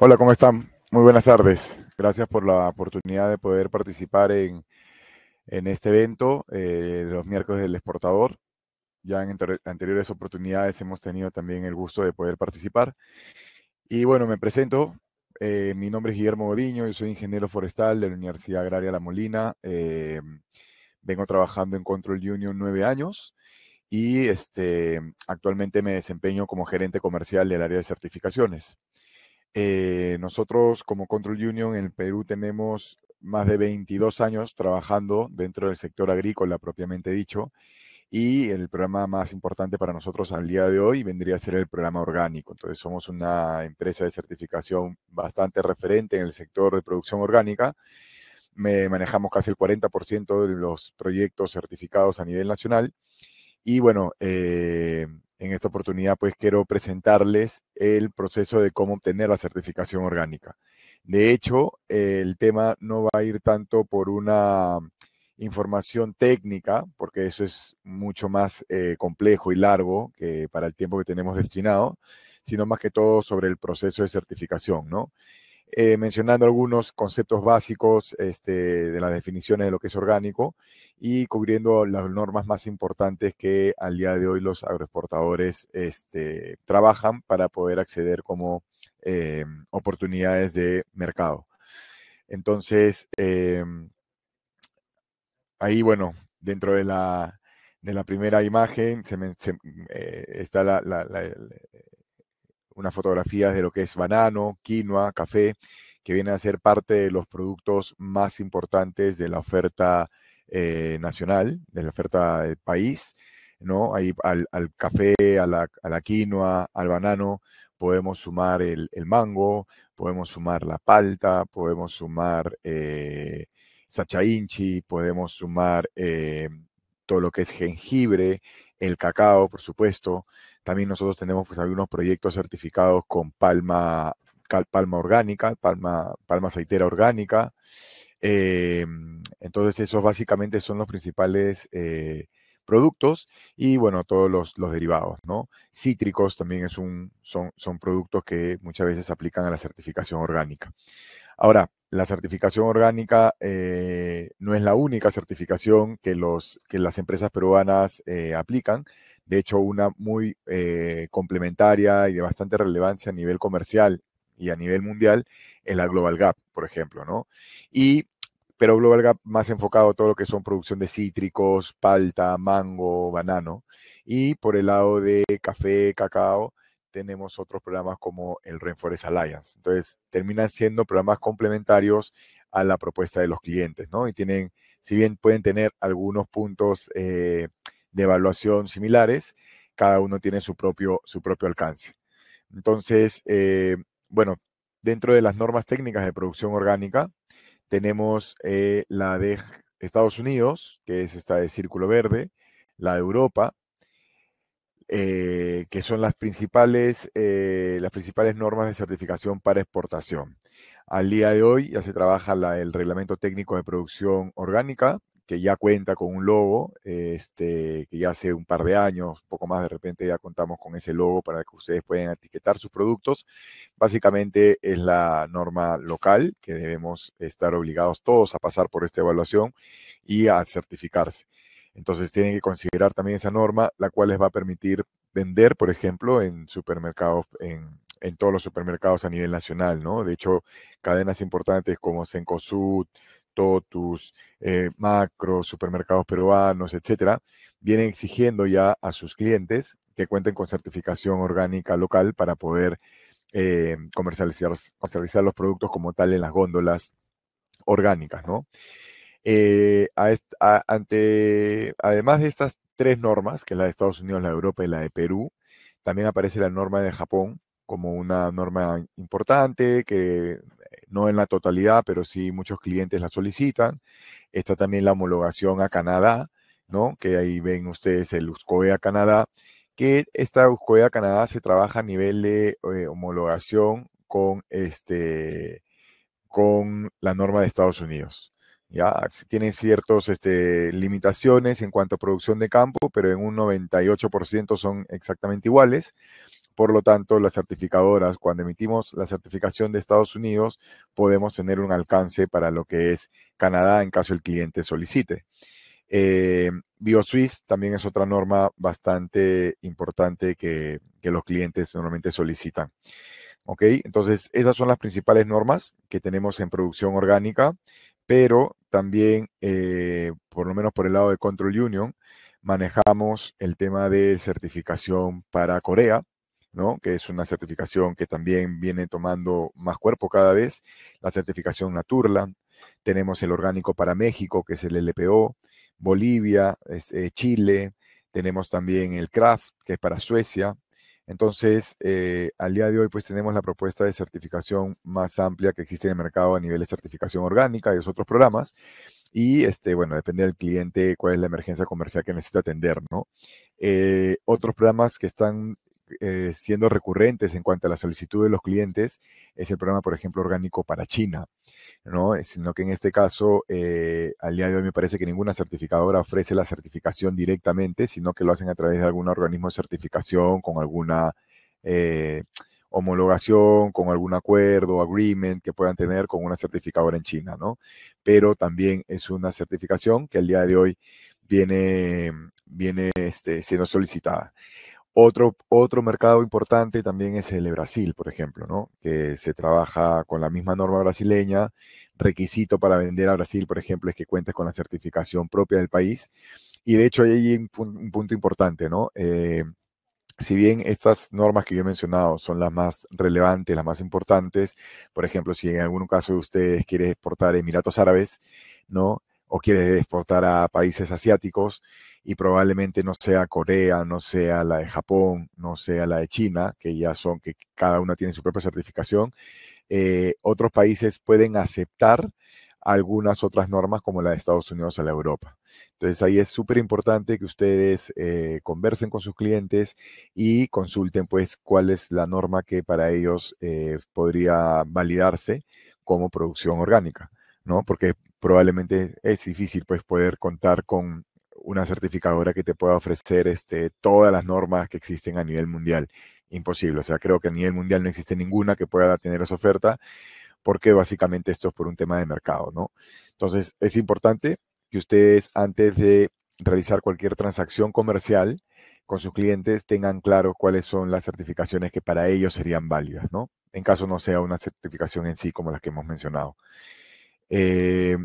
Hola, ¿cómo están? Muy buenas tardes. Gracias por la oportunidad de poder participar en, en este evento eh, de los miércoles del exportador. Ya en anteriores oportunidades hemos tenido también el gusto de poder participar. Y bueno, me presento. Eh, mi nombre es Guillermo Godiño, yo soy ingeniero forestal de la Universidad Agraria La Molina. Eh, vengo trabajando en Control Union nueve años y este, actualmente me desempeño como gerente comercial del área de certificaciones. Eh, nosotros como Control Union en Perú tenemos más de 22 años trabajando dentro del sector agrícola propiamente dicho y el programa más importante para nosotros al día de hoy vendría a ser el programa orgánico. Entonces somos una empresa de certificación bastante referente en el sector de producción orgánica. manejamos casi el 40% de los proyectos certificados a nivel nacional. Y bueno, eh, en esta oportunidad, pues quiero presentarles el proceso de cómo obtener la certificación orgánica. De hecho, el tema no va a ir tanto por una información técnica, porque eso es mucho más eh, complejo y largo que para el tiempo que tenemos destinado, sino más que todo sobre el proceso de certificación, ¿no? Eh, mencionando algunos conceptos básicos este, de las definiciones de lo que es orgánico y cubriendo las normas más importantes que al día de hoy los agroexportadores este, trabajan para poder acceder como eh, oportunidades de mercado. Entonces, eh, ahí, bueno, dentro de la, de la primera imagen está la, unas fotografías de lo que es banano, quinoa, café, que vienen a ser parte de los productos más importantes de la oferta eh, nacional, de la oferta del país, ¿no? Ahí al, café, a la, quinoa, al banano, podemos sumar el, mango, podemos sumar la palta, podemos sumar eh, sachainchi, podemos sumar eh, todo lo que es jengibre, el cacao, por supuesto, también nosotros tenemos pues, algunos proyectos certificados con palma, palma orgánica, palma, palma aceitera orgánica. Eh, entonces, esos básicamente son los principales eh, productos y, bueno, todos los, derivados, ¿no? Cítricos también es un, son, son productos que muchas veces aplican a la certificación orgánica. Ahora, la certificación orgánica eh, no es la única certificación que, que las empresas peruanas eh, aplican. De hecho, una muy eh, complementaria y de bastante relevancia a nivel comercial y a nivel mundial es la Global Gap, por ejemplo, ¿no? Y, pero Global Gap más enfocado a todo lo que son producción de cítricos, palta, mango, banano. Y por el lado de café, cacao, tenemos otros programas como el Rainforest Alliance. Entonces, terminan siendo programas complementarios a la propuesta de los clientes, ¿no? Y tienen, si bien pueden tener algunos puntos eh, de evaluación similares, cada uno tiene su propio, su propio alcance. Entonces, eh, bueno, dentro de las normas técnicas de producción orgánica, tenemos eh, la de Estados Unidos, que es esta de Círculo Verde, la de Europa, eh, que son las principales, eh, las principales normas de certificación para exportación. Al día de hoy ya se trabaja el reglamento técnico de producción orgánica, que ya cuenta con un logo, este, que ya hace un par de años, poco más de repente ya contamos con ese logo para que ustedes puedan etiquetar sus productos. Básicamente es la norma local que debemos estar obligados todos a pasar por esta evaluación y a certificarse. Entonces tienen que considerar también esa norma, la cual les va a permitir vender, por ejemplo, en supermercados, en, todos los supermercados a nivel nacional, ¿no? De hecho, cadenas importantes como Sencosud, Totus, eh, Macro, supermercados peruanos, etcétera, vienen exigiendo ya a sus clientes que cuenten con certificación orgánica local para poder eh, comercializar, comercializar los productos como tal en las góndolas orgánicas, ¿no? Eh, ante, además de estas tres normas, que es la de Estados Unidos, la de Europa y la de Perú, también aparece la norma de Japón como una norma importante que eh, no en la totalidad, pero sí muchos clientes la solicitan. Está también la homologación a Canadá, ¿no? Que ahí ven ustedes el USCOE a Canadá, que esta USCOE a Canadá se trabaja a nivel de eh, homologación con este con la norma de Estados Unidos ya tienen ciertas este, limitaciones en cuanto a producción de campo, pero en un 98% son exactamente iguales. Por lo tanto, las certificadoras, cuando emitimos la certificación de Estados Unidos, podemos tener un alcance para lo que es Canadá en caso el cliente solicite. Eh, BioSwiss también es otra norma bastante importante que, los clientes normalmente solicitan. ¿Ok? Entonces, esas son las principales normas que tenemos en producción orgánica pero también, eh, por lo menos por el lado de Control Union, manejamos el tema de certificación para Corea, ¿no? que es una certificación que también viene tomando más cuerpo cada vez, la certificación Naturland, tenemos el orgánico para México, que es el LPO, Bolivia, eh, Chile, tenemos también el CRAFT, que es para Suecia, entonces, eh, al día de hoy, pues tenemos la propuesta de certificación más amplia que existe en el mercado a nivel de certificación orgánica y otros programas. Y, este, bueno, depende del cliente cuál es la emergencia comercial que necesita atender, ¿no? Eh, otros programas que están eh, siendo recurrentes en cuanto a la solicitud de los clientes es el programa, por ejemplo, orgánico para China, ¿no? Eh, sino que en este caso, eh, al día de hoy me parece que ninguna certificadora ofrece la certificación directamente, sino que lo hacen a través de algún organismo de certificación con alguna... homologación con algún acuerdo, agreement que puedan tener con una certificadora en China, ¿no? Pero también es una certificación que al día de hoy viene, viene este, siendo solicitada. Otro, otro mercado importante también es el de Brasil, por ejemplo, ¿no? que se trabaja con la misma norma brasileña. Requisito para vender a Brasil, por ejemplo, es que cuentes con la certificación propia del país. Y de hecho, hay un, un punto importante, ¿no? Eh, si bien estas normas que yo he mencionado son las más relevantes, las más importantes, por ejemplo, si en algún caso de ustedes quiere exportar Emiratos Árabes, ¿no? o quiere exportar a países asiáticos y probablemente no sea Corea, no sea la de Japón, no sea la de China, que ya son, que cada una tiene su propia certificación, eh, otros países pueden aceptar algunas otras normas como la de Estados Unidos a la Europa. Entonces ahí es súper importante que ustedes eh, conversen con sus clientes y consulten pues cuál es la norma que para ellos eh, podría validarse como producción orgánica. ¿no? Porque probablemente es difícil pues poder contar con una certificadora que te pueda ofrecer este, todas las normas que existen a nivel mundial. Imposible, o sea, creo que a nivel mundial no existe ninguna que pueda tener esa oferta, porque básicamente esto es por un tema de mercado, ¿no? Entonces, es importante que ustedes antes de realizar cualquier transacción comercial con sus clientes tengan claro cuáles son las certificaciones que para ellos serían válidas, ¿no? En caso no sea una certificación en sí como las que hemos mencionado. Eh,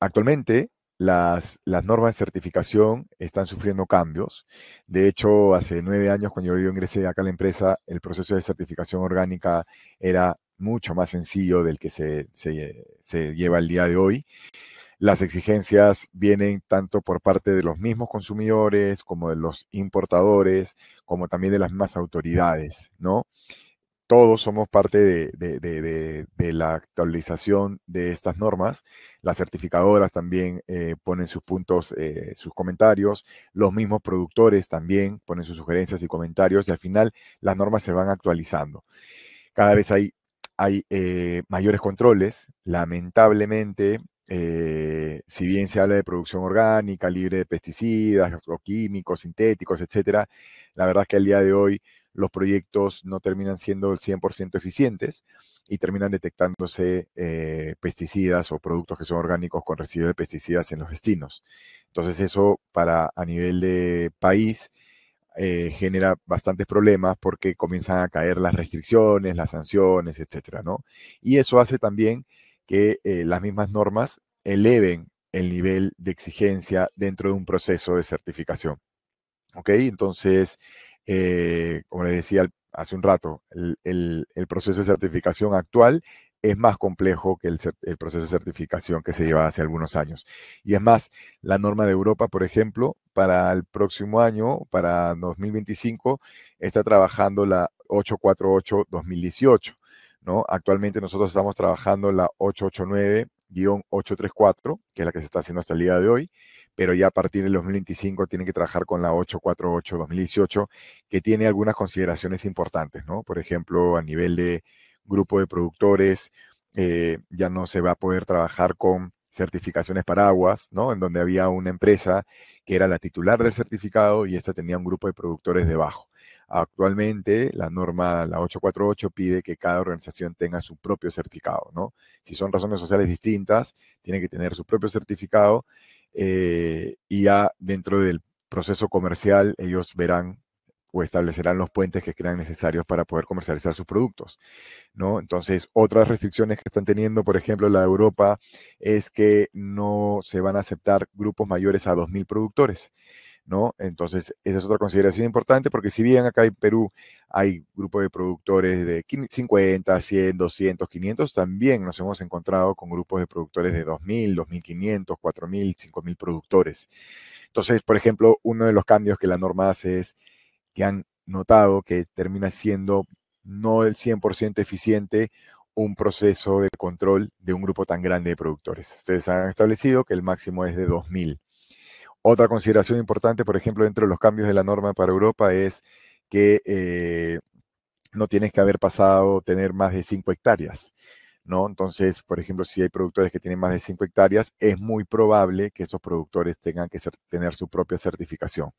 actualmente, las, normas de certificación están sufriendo cambios. De hecho, hace nueve años, cuando yo ingresé acá a la empresa, el proceso de certificación orgánica era mucho más sencillo del que se, se lleva el día de hoy. Las exigencias vienen tanto por parte de los mismos consumidores como de los importadores, como también de las mismas autoridades, ¿no? todos somos parte de, la actualización de estas normas. Las certificadoras también eh, ponen sus puntos, eh, sus comentarios. Los mismos productores también ponen sus sugerencias y comentarios. Y al final las normas se van actualizando. Cada vez hay, eh, mayores controles. Lamentablemente, si bien se habla de producción orgánica, libre de pesticidas, químicos, sintéticos, etcétera, la verdad es que al día de hoy los proyectos no terminan siendo el 100% eficientes y terminan detectándose eh, pesticidas o productos que son orgánicos con residuos de pesticidas en los destinos. Entonces eso para a nivel de país eh, genera bastantes problemas porque comienzan a caer las restricciones, las sanciones, etcétera, ¿no? Y eso hace también que eh, las mismas normas eleven el nivel de exigencia dentro de un proceso de certificación. ¿Ok? Entonces, eh, como les decía hace un rato, el, proceso de certificación actual es más complejo que el, proceso de certificación que se llevaba hace algunos años. Y es más, la norma de Europa, por ejemplo, para el próximo año, para 2025, está trabajando la 848-2018. ¿no? Actualmente nosotros estamos trabajando la 889 834, que es la que se está haciendo hasta el día de hoy, pero ya a partir del 2025 tienen que trabajar con la 848-2018, que tiene algunas consideraciones importantes, ¿no? Por ejemplo, a nivel de grupo de productores, eh, ya no se va a poder trabajar con certificaciones paraguas, ¿no? En donde había una empresa que era la titular del certificado y esta tenía un grupo de productores debajo. Actualmente la norma, la 848, pide que cada organización tenga su propio certificado, ¿no? Si son razones sociales distintas, tiene que tener su propio certificado eh, y ya dentro del proceso comercial ellos verán o establecerán los puentes que crean necesarios para poder comercializar sus productos. ¿no? Entonces, otras restricciones que están teniendo, por ejemplo, la Europa, es que no se van a aceptar grupos mayores a 2.000 productores. ¿no? Entonces, esa es otra consideración importante porque si bien acá en Perú hay grupos de productores de 50, 100, 200, 500, también nos hemos encontrado con grupos de productores de 2.000, 2.500, 4.000, 5.000 productores. Entonces, por ejemplo, uno de los cambios que la norma hace es que han notado que termina siendo no el 100% eficiente un proceso de control de un grupo tan grande de productores. Ustedes han establecido que el máximo es de 2.000. Otra consideración importante, por ejemplo, dentro de los cambios de la norma para Europa es que eh, no tienes que haber pasado tener más de 5 hectáreas. ¿no? Entonces, por ejemplo, si hay productores que tienen más de 5 hectáreas, es muy probable que esos productores tengan que tener su propia certificación.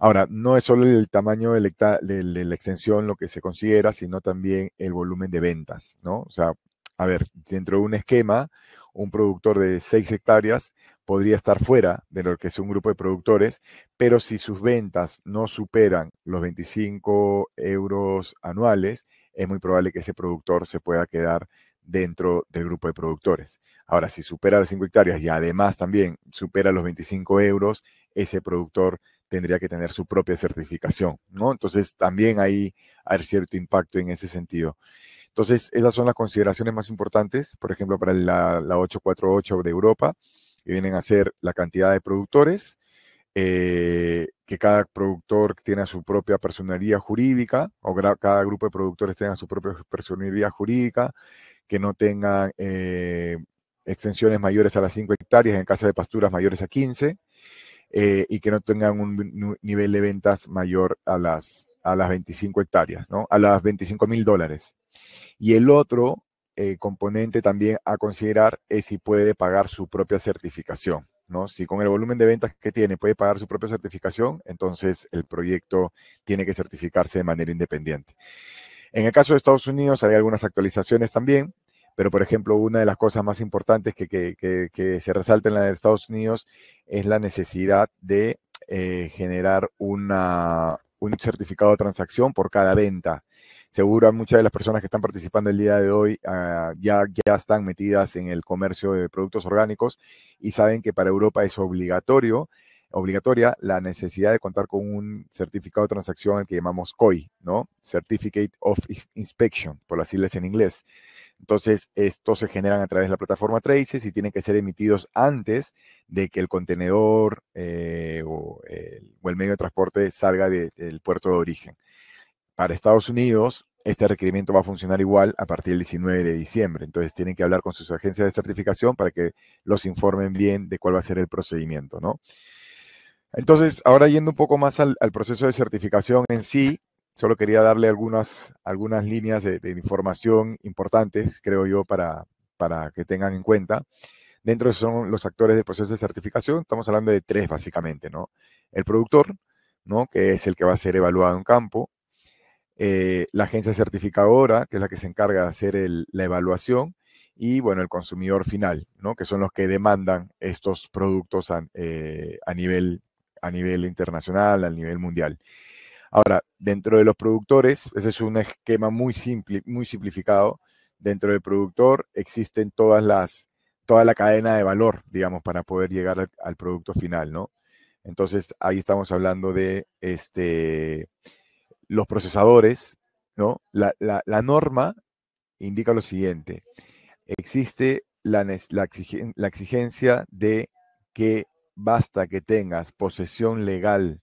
Ahora, no es solo el tamaño de la, extensión lo que se considera, sino también el volumen de ventas, ¿no? O sea, a ver, dentro de un esquema, un productor de 6 hectáreas podría estar fuera de lo que es un grupo de productores, pero si sus ventas no superan los 25 euros anuales, es muy probable que ese productor se pueda quedar dentro del grupo de productores. Ahora, si supera las 5 hectáreas y además también supera los 25 euros, ese productor tendría que tener su propia certificación, ¿no? Entonces, también ahí hay cierto impacto en ese sentido. Entonces, esas son las consideraciones más importantes, por ejemplo, para la, 848 de Europa, que vienen a ser la cantidad de productores, eh, que cada productor tiene su propia personalidad jurídica, o cada grupo de productores tenga su propia personalidad jurídica, que no tengan eh, extensiones mayores a las 5 hectáreas, en caso de pasturas mayores a 15 eh, y que no tengan un nivel de ventas mayor a las, a las 25 hectáreas, ¿no? A las 25 mil dólares. Y el otro eh, componente también a considerar es si puede pagar su propia certificación. ¿No? Si con el volumen de ventas que tiene puede pagar su propia certificación, entonces el proyecto tiene que certificarse de manera independiente. En el caso de Estados Unidos hay algunas actualizaciones también. Pero, por ejemplo, una de las cosas más importantes que, se resalta en la de Estados Unidos es la necesidad de eh, generar un certificado de transacción por cada venta. Seguro muchas de las personas que están participando el día de hoy ah, ya, ya están metidas en el comercio de productos orgánicos y saben que para Europa es obligatorio obligatoria la necesidad de contar con un certificado de transacción, que llamamos COI, ¿no? Certificate of Inspection, por las siglas en inglés. Entonces, estos se generan a través de la plataforma Traces y tienen que ser emitidos antes de que el contenedor eh, o, el, medio de transporte salga del puerto de origen. Para Estados Unidos, este requerimiento va a funcionar igual a partir del 19 de diciembre. Entonces, tienen que hablar con sus agencias de certificación para que los informen bien de cuál va a ser el procedimiento, ¿no? Entonces, ahora yendo un poco más al, proceso de certificación en sí, solo quería darle algunas, algunas líneas de, información importantes, creo yo, para, para que tengan en cuenta. Dentro son los actores del proceso de certificación, estamos hablando de tres básicamente, ¿no? El productor, ¿no? Que es el que va a ser evaluado en campo. Eh, la agencia certificadora, que es la que se encarga de hacer la evaluación. Y, bueno, el consumidor final, ¿no? Que son los que demandan estos productos a, eh, a nivel a nivel internacional, a nivel mundial. Ahora, dentro de los productores, ese es un esquema muy simple, muy simplificado. Dentro del productor existen todas las, toda la cadena de valor, digamos, para poder llegar al, producto final, ¿no? Entonces, ahí estamos hablando de este, los procesadores, ¿no? La, norma indica lo siguiente. Existe la, la exigencia de que basta que tengas posesión legal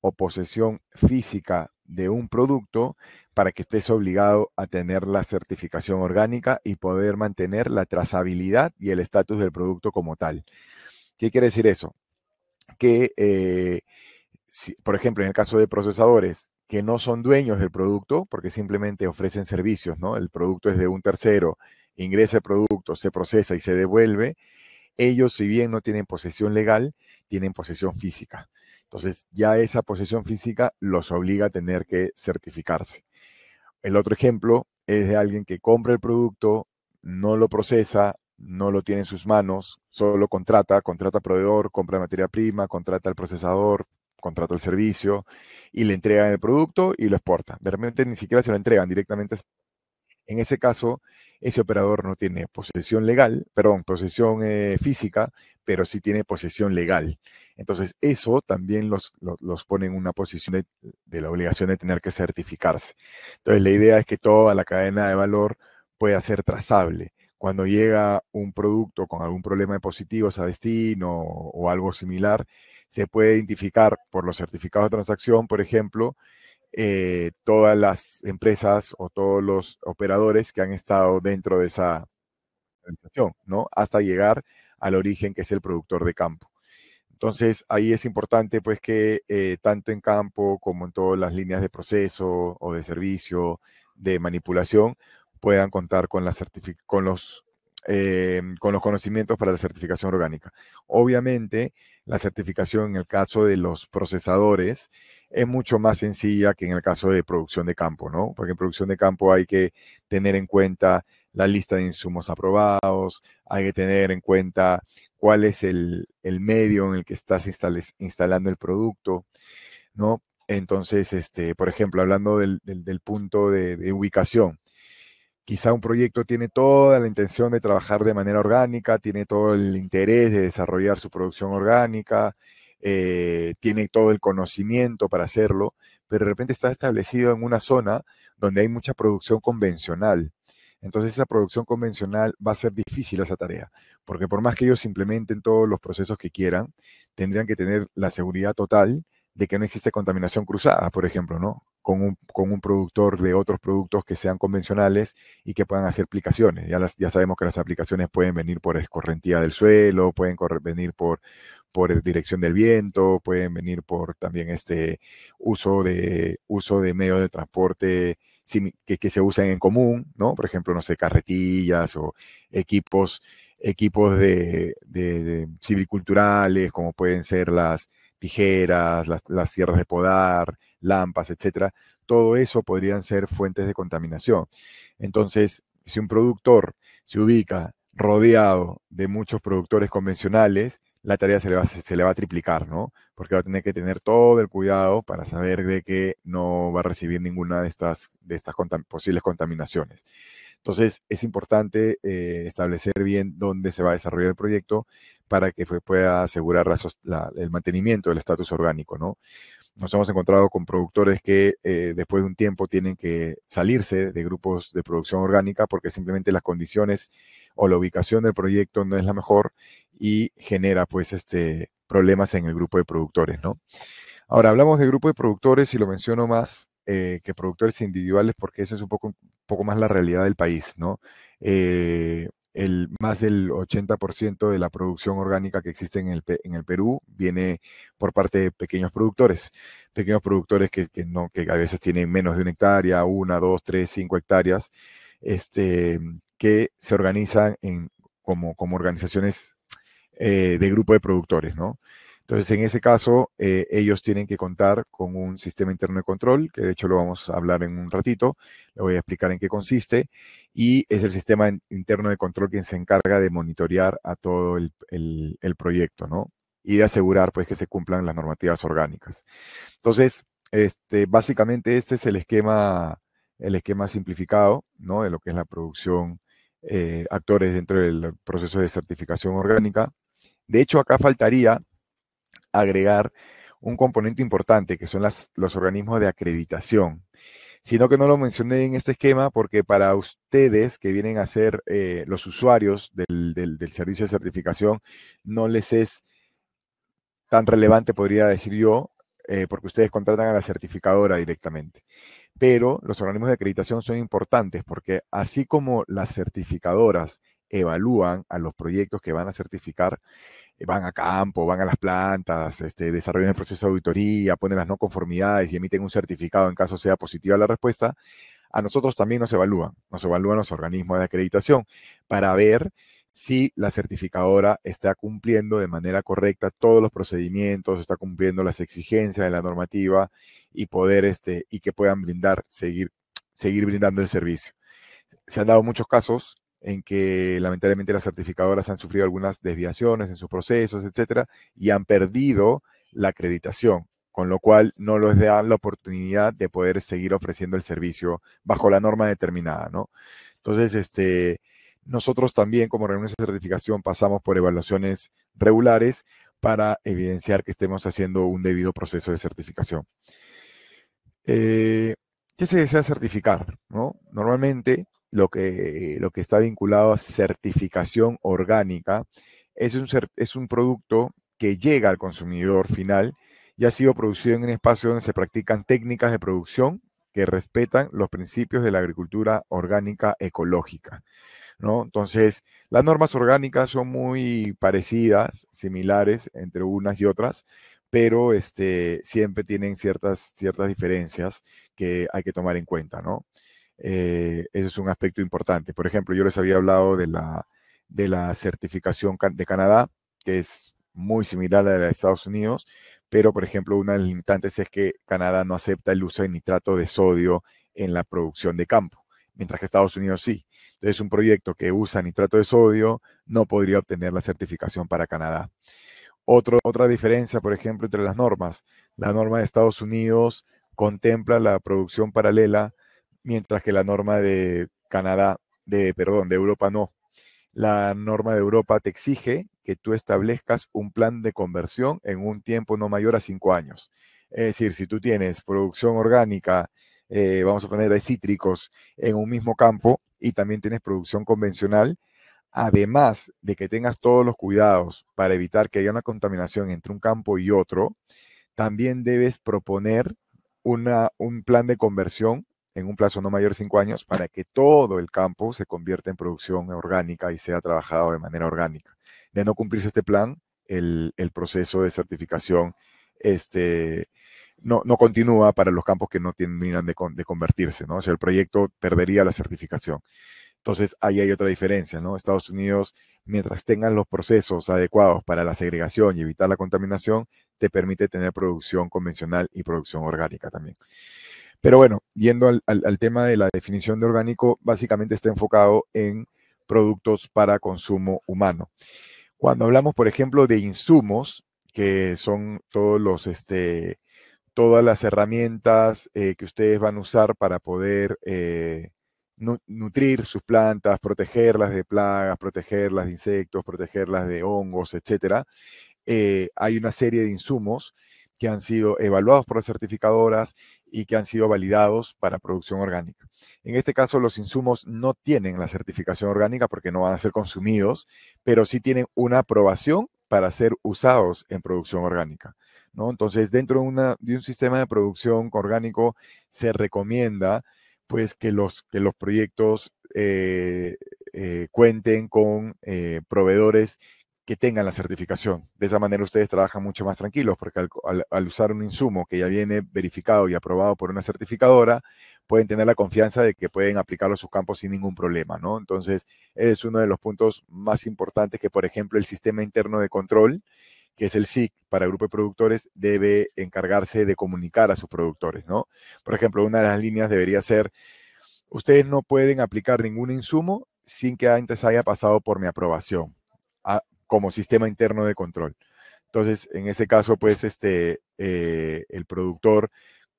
o posesión física de un producto para que estés obligado a tener la certificación orgánica y poder mantener la trazabilidad y el estatus del producto como tal. ¿Qué quiere decir eso? Que, eh, por ejemplo, en el caso de procesadores que no son dueños del producto, porque simplemente ofrecen servicios, ¿no? El producto es de un tercero, ingresa el producto, se procesa y se devuelve, ellos, si bien no tienen posesión legal, tienen posesión física. Entonces, ya esa posesión física los obliga a tener que certificarse. El otro ejemplo es de alguien que compra el producto, no lo procesa, no lo tiene en sus manos, solo contrata, contrata proveedor, compra materia prima, contrata al procesador, contrata el servicio y le entregan el producto y lo exporta. De repente ni siquiera se lo entregan, directamente en ese caso, ese operador no tiene posesión legal, perdón, posesión eh, física, pero sí tiene posesión legal. Entonces, eso también los, pone en una posición de, la obligación de tener que certificarse. Entonces, la idea es que toda la cadena de valor pueda ser trazable. Cuando llega un producto con algún problema de positivos a destino o algo similar, se puede identificar por los certificados de transacción, por ejemplo, eh, todas las empresas o todos los operadores que han estado dentro de esa organización, ¿no? Hasta llegar al origen que es el productor de campo. Entonces, ahí es importante pues que eh, tanto en campo como en todas las líneas de proceso o de servicio, de manipulación, puedan contar con, la con los eh, con los conocimientos para la certificación orgánica. Obviamente, la certificación en el caso de los procesadores es mucho más sencilla que en el caso de producción de campo, ¿no? Porque en producción de campo hay que tener en cuenta la lista de insumos aprobados, hay que tener en cuenta cuál es el, medio en el que estás instalando el producto, ¿no? Entonces, este, por ejemplo, hablando del, punto de, de ubicación, Quizá un proyecto tiene toda la intención de trabajar de manera orgánica, tiene todo el interés de desarrollar su producción orgánica, eh, tiene todo el conocimiento para hacerlo, pero de repente está establecido en una zona donde hay mucha producción convencional. Entonces esa producción convencional va a ser difícil esa tarea, porque por más que ellos implementen todos los procesos que quieran, tendrían que tener la seguridad total de que no existe contaminación cruzada, por ejemplo, ¿no? Con un, productor de otros productos que sean convencionales y que puedan hacer aplicaciones. Ya, ya sabemos que las aplicaciones pueden venir por escorrentía del suelo, pueden venir por, por dirección del viento, pueden venir por también este uso de, uso de medios de transporte que, se usan en común, ¿no? Por ejemplo, no sé, carretillas o equipos, equipos de, de, de civiculturales, como pueden ser las tijeras, las, las sierras de podar, lampas, etcétera, todo eso podrían ser fuentes de contaminación. Entonces, si un productor se ubica rodeado de muchos productores convencionales, la tarea se le, va, se va a triplicar, ¿no? Porque va a tener que tener todo el cuidado para saber de que no va a recibir ninguna de estas, de estas posibles contaminaciones. Entonces, es importante eh, establecer bien dónde se va a desarrollar el proyecto para que pueda asegurar el mantenimiento del estatus orgánico, ¿no? Nos hemos encontrado con productores que eh, después de un tiempo tienen que salirse de grupos de producción orgánica porque simplemente las condiciones o la ubicación del proyecto no es la mejor y genera, pues, este, problemas en el grupo de productores, ¿no? Ahora, hablamos de grupo de productores y lo menciono más eh, que productores individuales porque eso es un poco poco más la realidad del país, ¿no? Eh, el, más del 80% de la producción orgánica que existe en el, en el, Perú viene por parte de pequeños productores. Pequeños productores que, no, que a veces tienen menos de una hectárea, una, dos, tres, cinco hectáreas, este, que se organizan en, como, como organizaciones eh, de grupo de productores, ¿no? Entonces, en ese caso, eh, ellos tienen que contar con un sistema interno de control, que de hecho lo vamos a hablar en un ratito, le voy a explicar en qué consiste, y es el sistema interno de control quien se encarga de monitorear a todo el, proyecto, ¿no? Y de asegurar, pues, que se cumplan las normativas orgánicas. Entonces, este, básicamente este es el esquema, el esquema simplificado, ¿no? De lo que es la producción, eh, actores dentro del proceso de certificación orgánica. De hecho, acá faltaría agregar un componente importante, que son los organismos de acreditación, sino que no lo mencioné en este esquema porque para ustedes que vienen a ser eh, los usuarios del, servicio de certificación, no les es tan relevante, podría decir yo, eh, porque ustedes contratan a la certificadora directamente. Pero los organismos de acreditación son importantes porque así como las certificadoras evalúan a los proyectos que van a certificar, eh, van a campo, van a las plantas, este, desarrollan el proceso de auditoría, ponen las no conformidades y emiten un certificado en caso sea positiva la respuesta, a nosotros también nos evalúan, nos evalúan los organismos de acreditación para ver si la certificadora está cumpliendo de manera correcta todos los procedimientos, está cumpliendo las exigencias de la normativa y poder este y que puedan brindar seguir seguir brindando el servicio. Se han dado muchos casos en que lamentablemente las certificadoras han sufrido algunas desviaciones en sus procesos, etcétera, y han perdido la acreditación, con lo cual no les dan la oportunidad de poder seguir ofreciendo el servicio bajo la norma determinada, ¿no? Entonces, este, nosotros también como reuniones de certificación pasamos por evaluaciones regulares para evidenciar que estemos haciendo un debido proceso de certificación. Eh, ¿Qué se desea certificar? ¿no? Normalmente lo que, eh, lo que está vinculado a certificación orgánica, es un, es un producto que llega al consumidor final y ha sido producido en un espacio donde se practican técnicas de producción que respetan los principios de la agricultura orgánica ecológica. ¿no? Entonces, las normas orgánicas son muy parecidas, similares entre unas y otras, pero este, siempre tienen ciertas, ciertas diferencias que hay que tomar en cuenta. ¿no? Eh, ese es un aspecto importante. Por ejemplo, yo les había hablado de la, de la certificación de Canadá, que es muy similar a la de Estados Unidos, pero por ejemplo, una de las limitantes es que Canadá no acepta el uso de nitrato de sodio en la producción de campo, mientras que Estados Unidos sí. Entonces, un proyecto que usa nitrato de sodio no podría obtener la certificación para Canadá. otra diferencia, por ejemplo, entre las normas. La norma de Estados Unidos contempla la producción paralela mientras que la norma de Canadá, de, perdón, de Europa no. La norma de Europa te exige que tú establezcas un plan de conversión en un tiempo no mayor a cinco años. Es decir, si tú tienes producción orgánica, eh, vamos a poner de cítricos en un mismo campo y también tienes producción convencional, además de que tengas todos los cuidados para evitar que haya una contaminación entre un campo y otro, también debes proponer un plan de conversión en un plazo no mayor de cinco años para que todo el campo se convierta en producción orgánica y sea trabajado de manera orgánica. De no cumplirse este plan, el, proceso de certificación este, no, continúa para los campos que no terminan de, de, convertirse, ¿no? O sea, el proyecto perdería la certificación. Entonces, ahí hay otra diferencia, ¿no? Estados Unidos, mientras tengan los procesos adecuados para la segregación y evitar la contaminación, te permite tener producción convencional y producción orgánica también. Pero bueno, yendo al, tema de la definición de orgánico, básicamente está enfocado en productos para consumo humano. Cuando hablamos, por ejemplo, de insumos, que son todos los, este, todas las herramientas eh, que ustedes van a usar para poder eh, nutrir sus plantas, protegerlas de plagas, protegerlas de insectos, protegerlas de hongos, etc. Eh, hay una serie de insumos que han sido evaluados por las certificadoras y que han sido validados para producción orgánica. En este caso, los insumos no tienen la certificación orgánica porque no van a ser consumidos, pero sí tienen una aprobación para ser usados en producción orgánica. ¿no? Entonces, dentro de, un sistema de producción orgánico se recomienda pues, que, los, que los proyectos eh, eh, cuenten con eh, proveedores que tengan la certificación. De esa manera ustedes trabajan mucho más tranquilos, porque al, usar un insumo que ya viene verificado y aprobado por una certificadora, pueden tener la confianza de que pueden aplicarlo a sus campos sin ningún problema, ¿no? Entonces, es uno de los puntos más importantes que, por ejemplo, el sistema interno de control, que es el SIC para el grupo de productores, debe encargarse de comunicar a sus productores, ¿no? Por ejemplo, una de las líneas debería ser, ustedes no pueden aplicar ningún insumo sin que antes haya pasado por mi aprobación como sistema interno de control. Entonces, en ese caso, pues, este, eh, el productor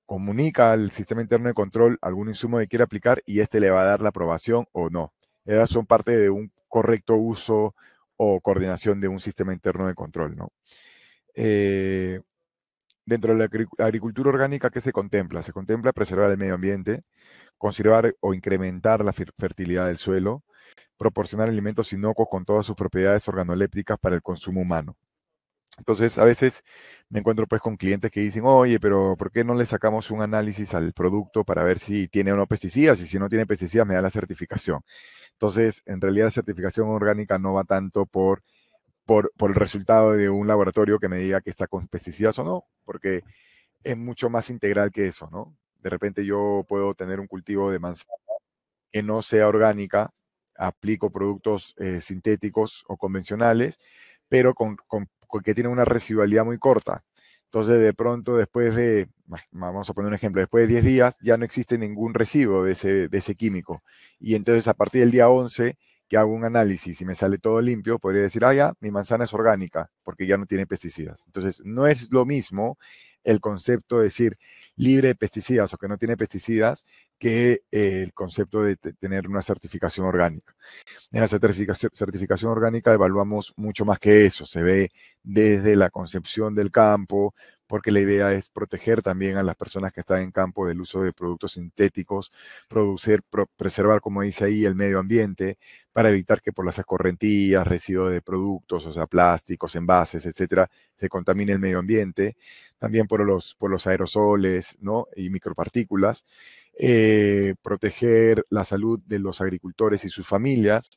comunica al sistema interno de control algún insumo que quiere aplicar y este le va a dar la aprobación o no. Esas son parte de un correcto uso o coordinación de un sistema interno de control, eh, dentro de la agricultura orgánica, ¿qué se contempla? Se contempla preservar el medio ambiente, conservar o incrementar la fertilidad del suelo, proporcionar alimentos inocuos con todas sus propiedades organolépticas para el consumo humano. Entonces, a veces me encuentro pues con clientes que dicen, oye, pero ¿por qué no le sacamos un análisis al producto para ver si tiene o no pesticidas? Y si no tiene pesticidas, me da la certificación. Entonces, en realidad la certificación orgánica no va tanto por, por, por el resultado de un laboratorio que me diga que está con pesticidas o no, porque es mucho más integral que eso, ¿no? De repente yo puedo tener un cultivo de manzana que no sea orgánica, aplico productos eh, sintéticos o convencionales, pero con, que tienen una residualidad muy corta. Entonces, de pronto, después de, vamos a poner un ejemplo, después de 10 días ya no existe ningún residuo de ese, de ese químico. Y entonces, a partir del día 11, que hago un análisis y me sale todo limpio, podría decir, ah, ya, mi manzana es orgánica porque ya no tiene pesticidas. Entonces, no es lo mismo el concepto de decir libre de pesticidas o que no tiene pesticidas que el concepto de tener una certificación orgánica. En la certificación, orgánica evaluamos mucho más que eso, se ve desde la concepción del campo, porque la idea es proteger también a las personas que están en campo del uso de productos sintéticos, producir, preservar, como dice ahí, el medio ambiente, para evitar que por las escorrentías, residuos de productos, o sea, plásticos, envases, etcétera, se contamine el medio ambiente. También por los, por los aerosoles, ¿no? Y micropartículas. Eh, proteger la salud de los agricultores y sus familias,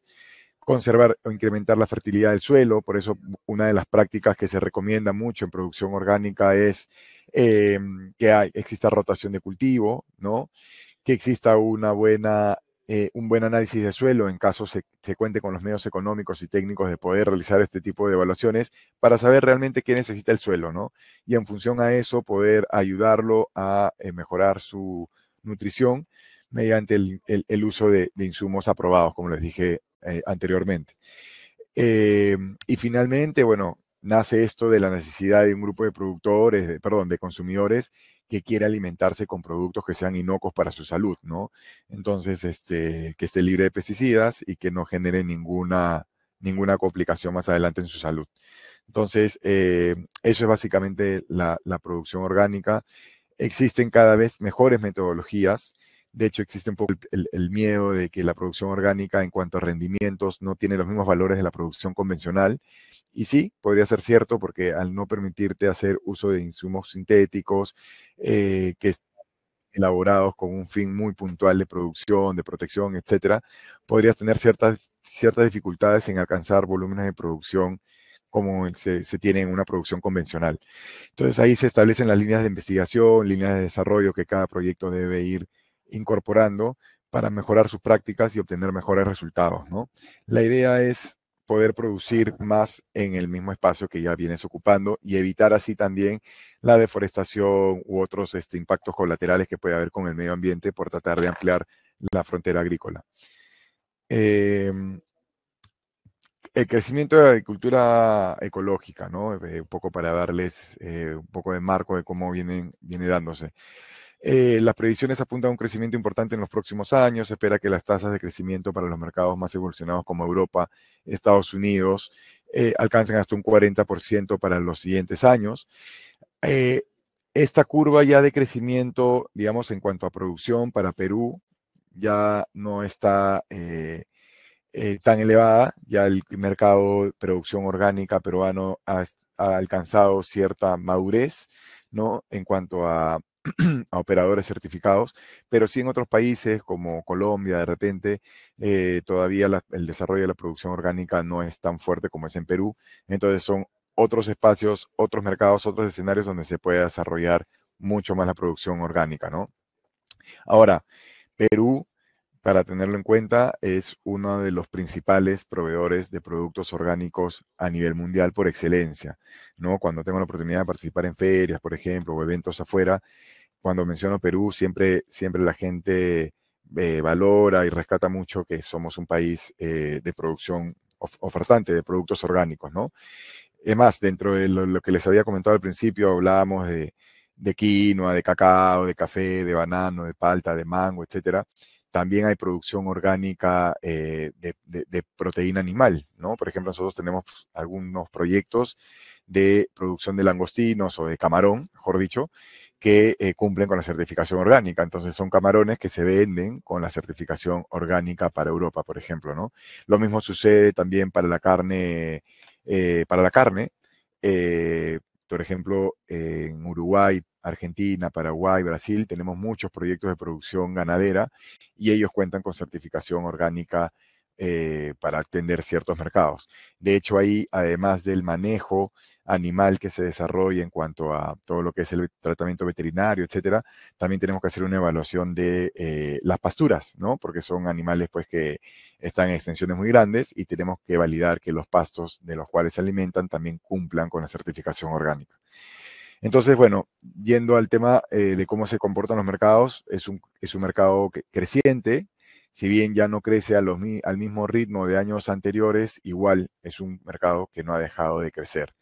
conservar o incrementar la fertilidad del suelo. Por eso una de las prácticas que se recomienda mucho en producción orgánica es eh, que exista rotación de cultivo, ¿no? que exista una buena, eh, un buen análisis de suelo en caso se, se cuente con los medios económicos y técnicos de poder realizar este tipo de evaluaciones para saber realmente qué necesita el suelo, ¿no? Y en función a eso poder ayudarlo a mejorar su, nutrición mediante el, uso de, insumos aprobados, como les dije eh, anteriormente. Eh, y finalmente, bueno, nace esto de la necesidad de un grupo de productores, perdón, de consumidores que quiera alimentarse con productos que sean inocuos para su salud, ¿no? Entonces, este, que esté libre de pesticidas y que no genere ninguna, ninguna complicación más adelante en su salud. Entonces, eh, eso es básicamente la producción orgánica Existen cada vez mejores metodologías. De hecho, existe un poco el, miedo de que la producción orgánica en cuanto a rendimientos no tiene los mismos valores de la producción convencional. Y sí, podría ser cierto porque al no permitirte hacer uso de insumos sintéticos que eh, que elaborados con un fin muy puntual de producción, de protección, etcétera, podrías tener ciertas, ciertas dificultades en alcanzar volúmenes de producción como se, tiene en una producción convencional. Entonces ahí se establecen las líneas de investigación, líneas de desarrollo que cada proyecto debe ir incorporando para mejorar sus prácticas y obtener mejores resultados. ¿no? La idea es poder producir más en el mismo espacio que ya vienes ocupando y evitar así también la deforestación u otros este, impactos colaterales que puede haber con el medio ambiente por tratar de ampliar la frontera agrícola. Em, el crecimiento de la agricultura ecológica, ¿no? Eh, un poco para darles eh, un poco de marco de cómo vienen, viene dándose. Eh, las previsiones apuntan a un crecimiento importante en los próximos años. Se espera que las tasas de crecimiento para los mercados más evolucionados como Europa, Estados Unidos, alcancen hasta un 40% para los siguientes años. esta curva ya de crecimiento, digamos, en cuanto a producción para Perú, ya no está eh, tan elevada, ya el mercado de producción orgánica peruano ha, alcanzado cierta madurez, ¿no? En cuanto a operadores certificados, pero sí en otros países como Colombia, de repente, eh, todavía el desarrollo de la producción orgánica no es tan fuerte como es en Perú. Entonces son otros espacios, otros mercados, otros escenarios donde se puede desarrollar mucho más la producción orgánica, ¿no? Ahora, Perú para tenerlo en cuenta, es uno de los principales proveedores de productos orgánicos a nivel mundial por excelencia. ¿no? Cuando tengo la oportunidad de participar en ferias, por ejemplo, o eventos afuera, cuando menciono Perú, siempre, siempre la gente eh, valora y rescata mucho que somos un país eh, de producción ofertante de productos orgánicos. ¿no? Es más, dentro de lo, que les había comentado al principio, hablábamos de, quinoa, de cacao, de café, de banano, de palta, de mango, etc., también hay producción orgánica eh, de, proteína animal, ¿no? Por ejemplo, nosotros tenemos pues, algunos proyectos de producción de langostinos o de camarón, mejor dicho, que eh, cumplen con la certificación orgánica. Entonces son camarones que se venden con la certificación orgánica para Europa, por ejemplo, ¿no? Lo mismo sucede también para la carne, eh, para la carne, por ejemplo, en Uruguay, Argentina, Paraguay, Brasil, tenemos muchos proyectos de producción ganadera y ellos cuentan con certificación orgánica eh, para atender ciertos mercados. De hecho, ahí, además del manejo animal que se desarrolla en cuanto a todo lo que es el tratamiento veterinario, etcétera, también tenemos que hacer una evaluación de eh, las pasturas, ¿no? Porque son animales, pues, que están en extensiones muy grandes y tenemos que validar que los pastos de los cuales se alimentan también cumplan con la certificación orgánica. Entonces, bueno, yendo al tema eh, de cómo se comportan los mercados, es un, mercado creciente, si bien ya no crece al mismo ritmo de años anteriores, igual es un mercado que no ha dejado de crecer.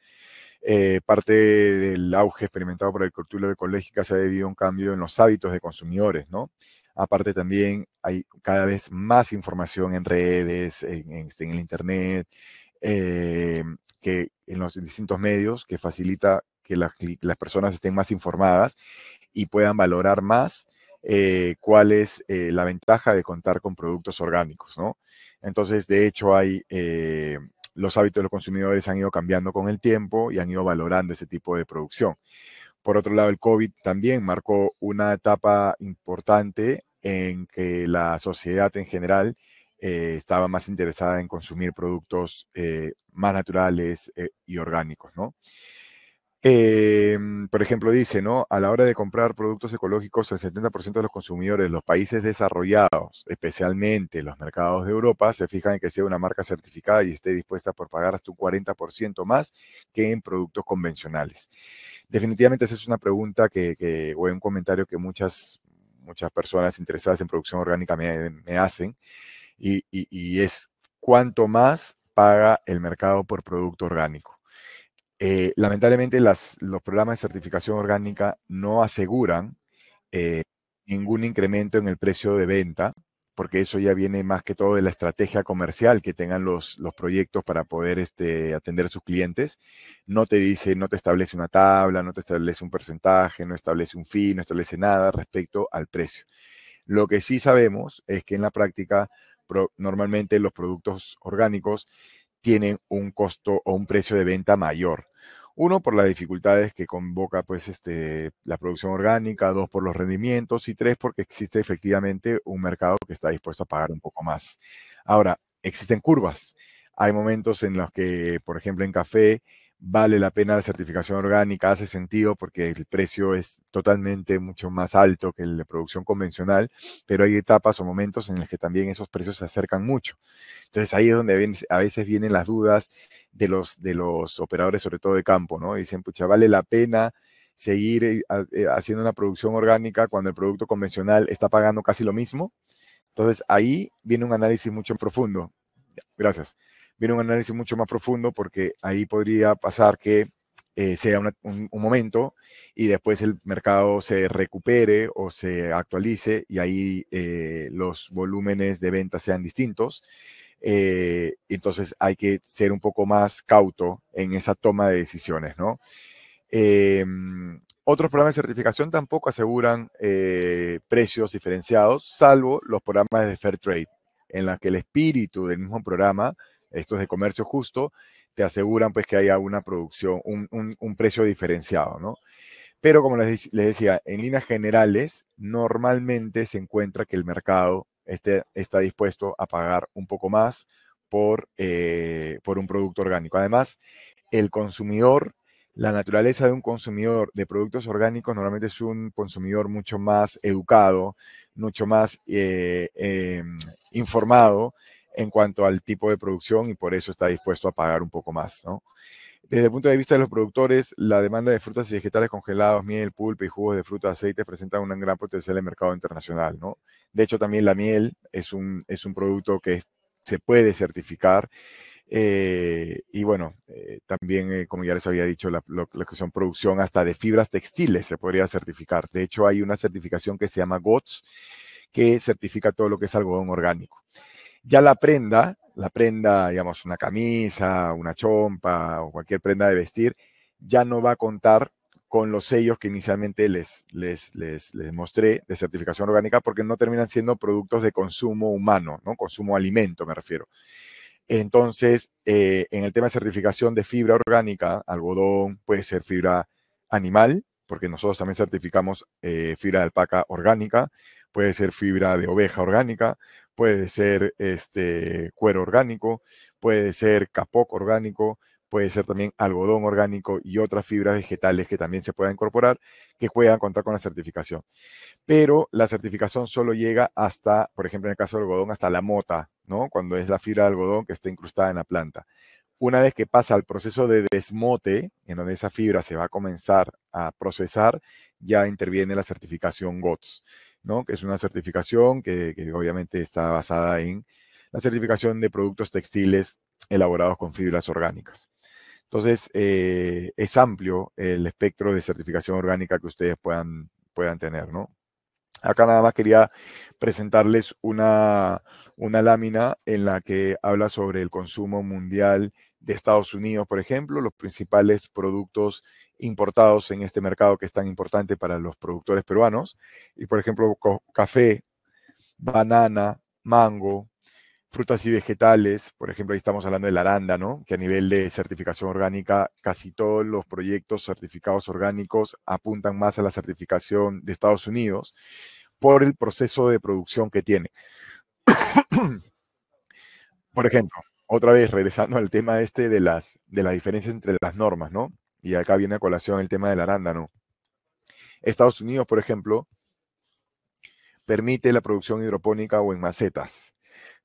Eh, parte del auge experimentado por la agricultura ecológica se ha debido a un cambio en los hábitos de consumidores, ¿no? Aparte también hay cada vez más información en redes, en, este, el Internet, eh, que en los distintos medios que facilita que las personas estén más informadas y puedan valorar más eh, cuál es eh, la ventaja de contar con productos orgánicos, ¿no? Entonces, de hecho, hay eh, los hábitos de los consumidores han ido cambiando con el tiempo y han ido valorando ese tipo de producción. Por otro lado, el COVID también marcó una etapa importante en que la sociedad en general estaba más interesada en consumir productos más naturales y orgánicos, ¿no? Em, por ejemplo, dice, ¿no? A la hora de comprar productos ecológicos, el 70% de los consumidores los países desarrollados, especialmente los mercados de Europa, se fijan en que sea una marca certificada y esté dispuesta por pagar hasta un 40% más que en productos convencionales. Definitivamente esa es una pregunta que, o un comentario que muchas, muchas personas interesadas en producción orgánica me, hacen y es cuánto más paga el mercado por producto orgánico. Eh, lamentablemente los programas de certificación orgánica no aseguran eh, ningún incremento en el precio de venta, porque eso ya viene más que todo de la estrategia comercial que tengan los, proyectos para poder este, atender a sus clientes. No te dice, no te establece una tabla, no te establece un porcentaje, no establece un fin, no establece nada respecto al precio. Lo que sí sabemos es que en la práctica, normalmente los productos orgánicos tienen un costo o un precio de venta mayor. Uno, por las dificultades que convoca pues, este, la producción orgánica, dos, por los rendimientos y tres, porque existe efectivamente un mercado que está dispuesto a pagar un poco más. Ahora, existen curvas. Hay momentos en los que, por ejemplo, en café, vale la pena la certificación orgánica, hace sentido porque el precio es totalmente mucho más alto que el de producción convencional, pero hay etapas o momentos en los que también esos precios se acercan mucho. Entonces ahí es donde a veces vienen las dudas de los, de los operadores, sobre todo de campo, ¿no? Dicen, pucha, vale la pena seguir eh, eh, haciendo una producción orgánica cuando el producto convencional está pagando casi lo mismo. Entonces ahí viene un análisis mucho profundo. Gracias viene un análisis mucho más profundo porque ahí podría pasar que eh, sea un, momento y después el mercado se recupere o se actualice y ahí eh, los volúmenes de venta sean distintos. Eh, entonces hay que ser un poco más cauto en esa toma de decisiones, ¿no? Em, otros programas de certificación tampoco aseguran precios diferenciados, salvo los programas de Fair Trade, en los que el espíritu del mismo programa estos de comercio justo, te aseguran pues que haya una producción, un, precio diferenciado, ¿no? Pero como les, decía, en líneas generales, normalmente se encuentra que el mercado está dispuesto a pagar un poco más por, eh, por un producto orgánico. Además, el consumidor la naturaleza de un consumidor de productos orgánicos normalmente es un consumidor mucho más educado, mucho más eh, em, informado en cuanto al tipo de producción y por eso está dispuesto a pagar un poco más, Desde el punto de vista de los productores, la demanda de frutas y vegetales congelados, miel, pulpa y jugos de fruta, aceite, presenta un gran potencial en el mercado internacional, De hecho, también la miel es un, es un producto que se puede certificar. Eh, y bueno, eh, también, eh, como ya les había dicho, la, lo, que son producción hasta de fibras textiles se podría certificar. De hecho, hay una certificación que se llama GOTS, que certifica todo lo que es algodón orgánico ya la prenda, la prenda, digamos, una camisa, una chompa o cualquier prenda de vestir, ya no va a contar con los sellos que inicialmente les, les, les, mostré de certificación orgánica porque no terminan siendo productos de consumo humano, ¿no? Consumo alimento, me refiero. Entonces, eh, en el tema de certificación de fibra orgánica, algodón puede ser fibra animal, porque nosotros también certificamos eh, fibra de alpaca orgánica, puede ser fibra de oveja orgánica, puede ser este cuero orgánico, puede ser capoc orgánico, puede ser también algodón orgánico y otras fibras vegetales que también se puedan incorporar, que puedan contar con la certificación. Pero la certificación solo llega hasta, por ejemplo, en el caso del algodón, hasta la mota, ¿no? Cuando es la fibra de algodón que está incrustada en la planta. Una vez que pasa al proceso de desmote, en donde esa fibra se va a comenzar a procesar, ya interviene la certificación GOTS que es una certificación que, obviamente está basada en la certificación de productos textiles elaborados con fibras orgánicas. Entonces, eh, es amplio el espectro de certificación orgánica que ustedes puedan, puedan tener, Acá nada más quería presentarles una, una, lámina en la que habla sobre el consumo mundial de Estados Unidos, por ejemplo, los principales productos importados en este mercado que es tan importante para los productores peruanos. Y por ejemplo, café, banana, mango, frutas y vegetales, por ejemplo, ahí estamos hablando del arándano, que a nivel de certificación orgánica, casi todos los proyectos certificados orgánicos apuntan más a la certificación de Estados Unidos por el proceso de producción que tiene. por ejemplo, otra vez regresando al tema este de las, de las diferencias entre las normas, ¿no? y acá viene a colación el tema del arándano. Estados Unidos, por ejemplo, permite la producción hidropónica o en macetas.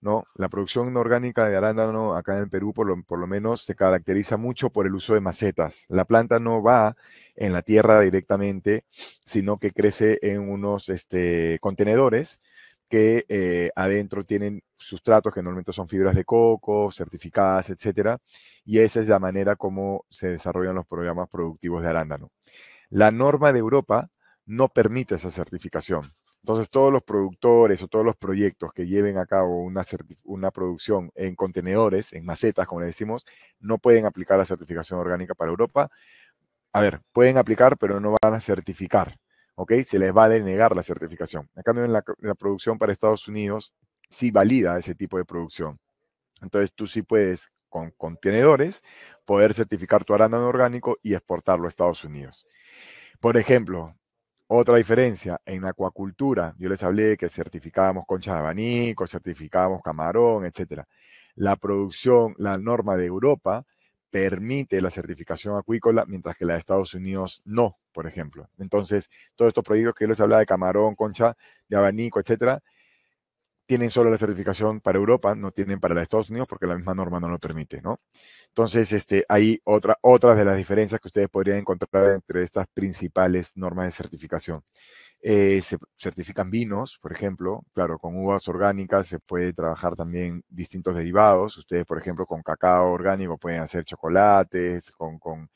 ¿no? La producción orgánica de arándano acá en el Perú, por lo, por lo, menos, se caracteriza mucho por el uso de macetas. La planta no va en la tierra directamente, sino que crece en unos este, contenedores que eh, adentro tienen sustratos que normalmente son fibras de coco, certificadas, etcétera, y esa es la manera como se desarrollan los programas productivos de arándano. La norma de Europa no permite esa certificación. Entonces, todos los productores o todos los proyectos que lleven a cabo una, una producción en contenedores, en macetas, como le decimos, no pueden aplicar la certificación orgánica para Europa. A ver, pueden aplicar, pero no van a certificar. ¿ok? Se les va a denegar la certificación. En cambio, en la, producción para Estados Unidos sí valida ese tipo de producción. Entonces, tú sí puedes, con contenedores, poder certificar tu arándano orgánico y exportarlo a Estados Unidos. Por ejemplo, otra diferencia en acuacultura, yo les hablé que certificábamos conchas de abanico, certificábamos camarón, etc. La producción, la norma de Europa permite la certificación acuícola, mientras que la de Estados Unidos no, por ejemplo. Entonces, todos estos proyectos que les hablaba de camarón, concha, de abanico, etcétera, tienen solo la certificación para Europa, no tienen para Estados Unidos porque la misma norma no lo permite, ¿no? Entonces, este, hay otra, otras de las diferencias que ustedes podrían encontrar entre estas principales normas de certificación. Eh, se certifican vinos, por ejemplo, claro, con uvas orgánicas se puede trabajar también distintos derivados. Ustedes, por ejemplo, con cacao orgánico pueden hacer chocolates, con, con,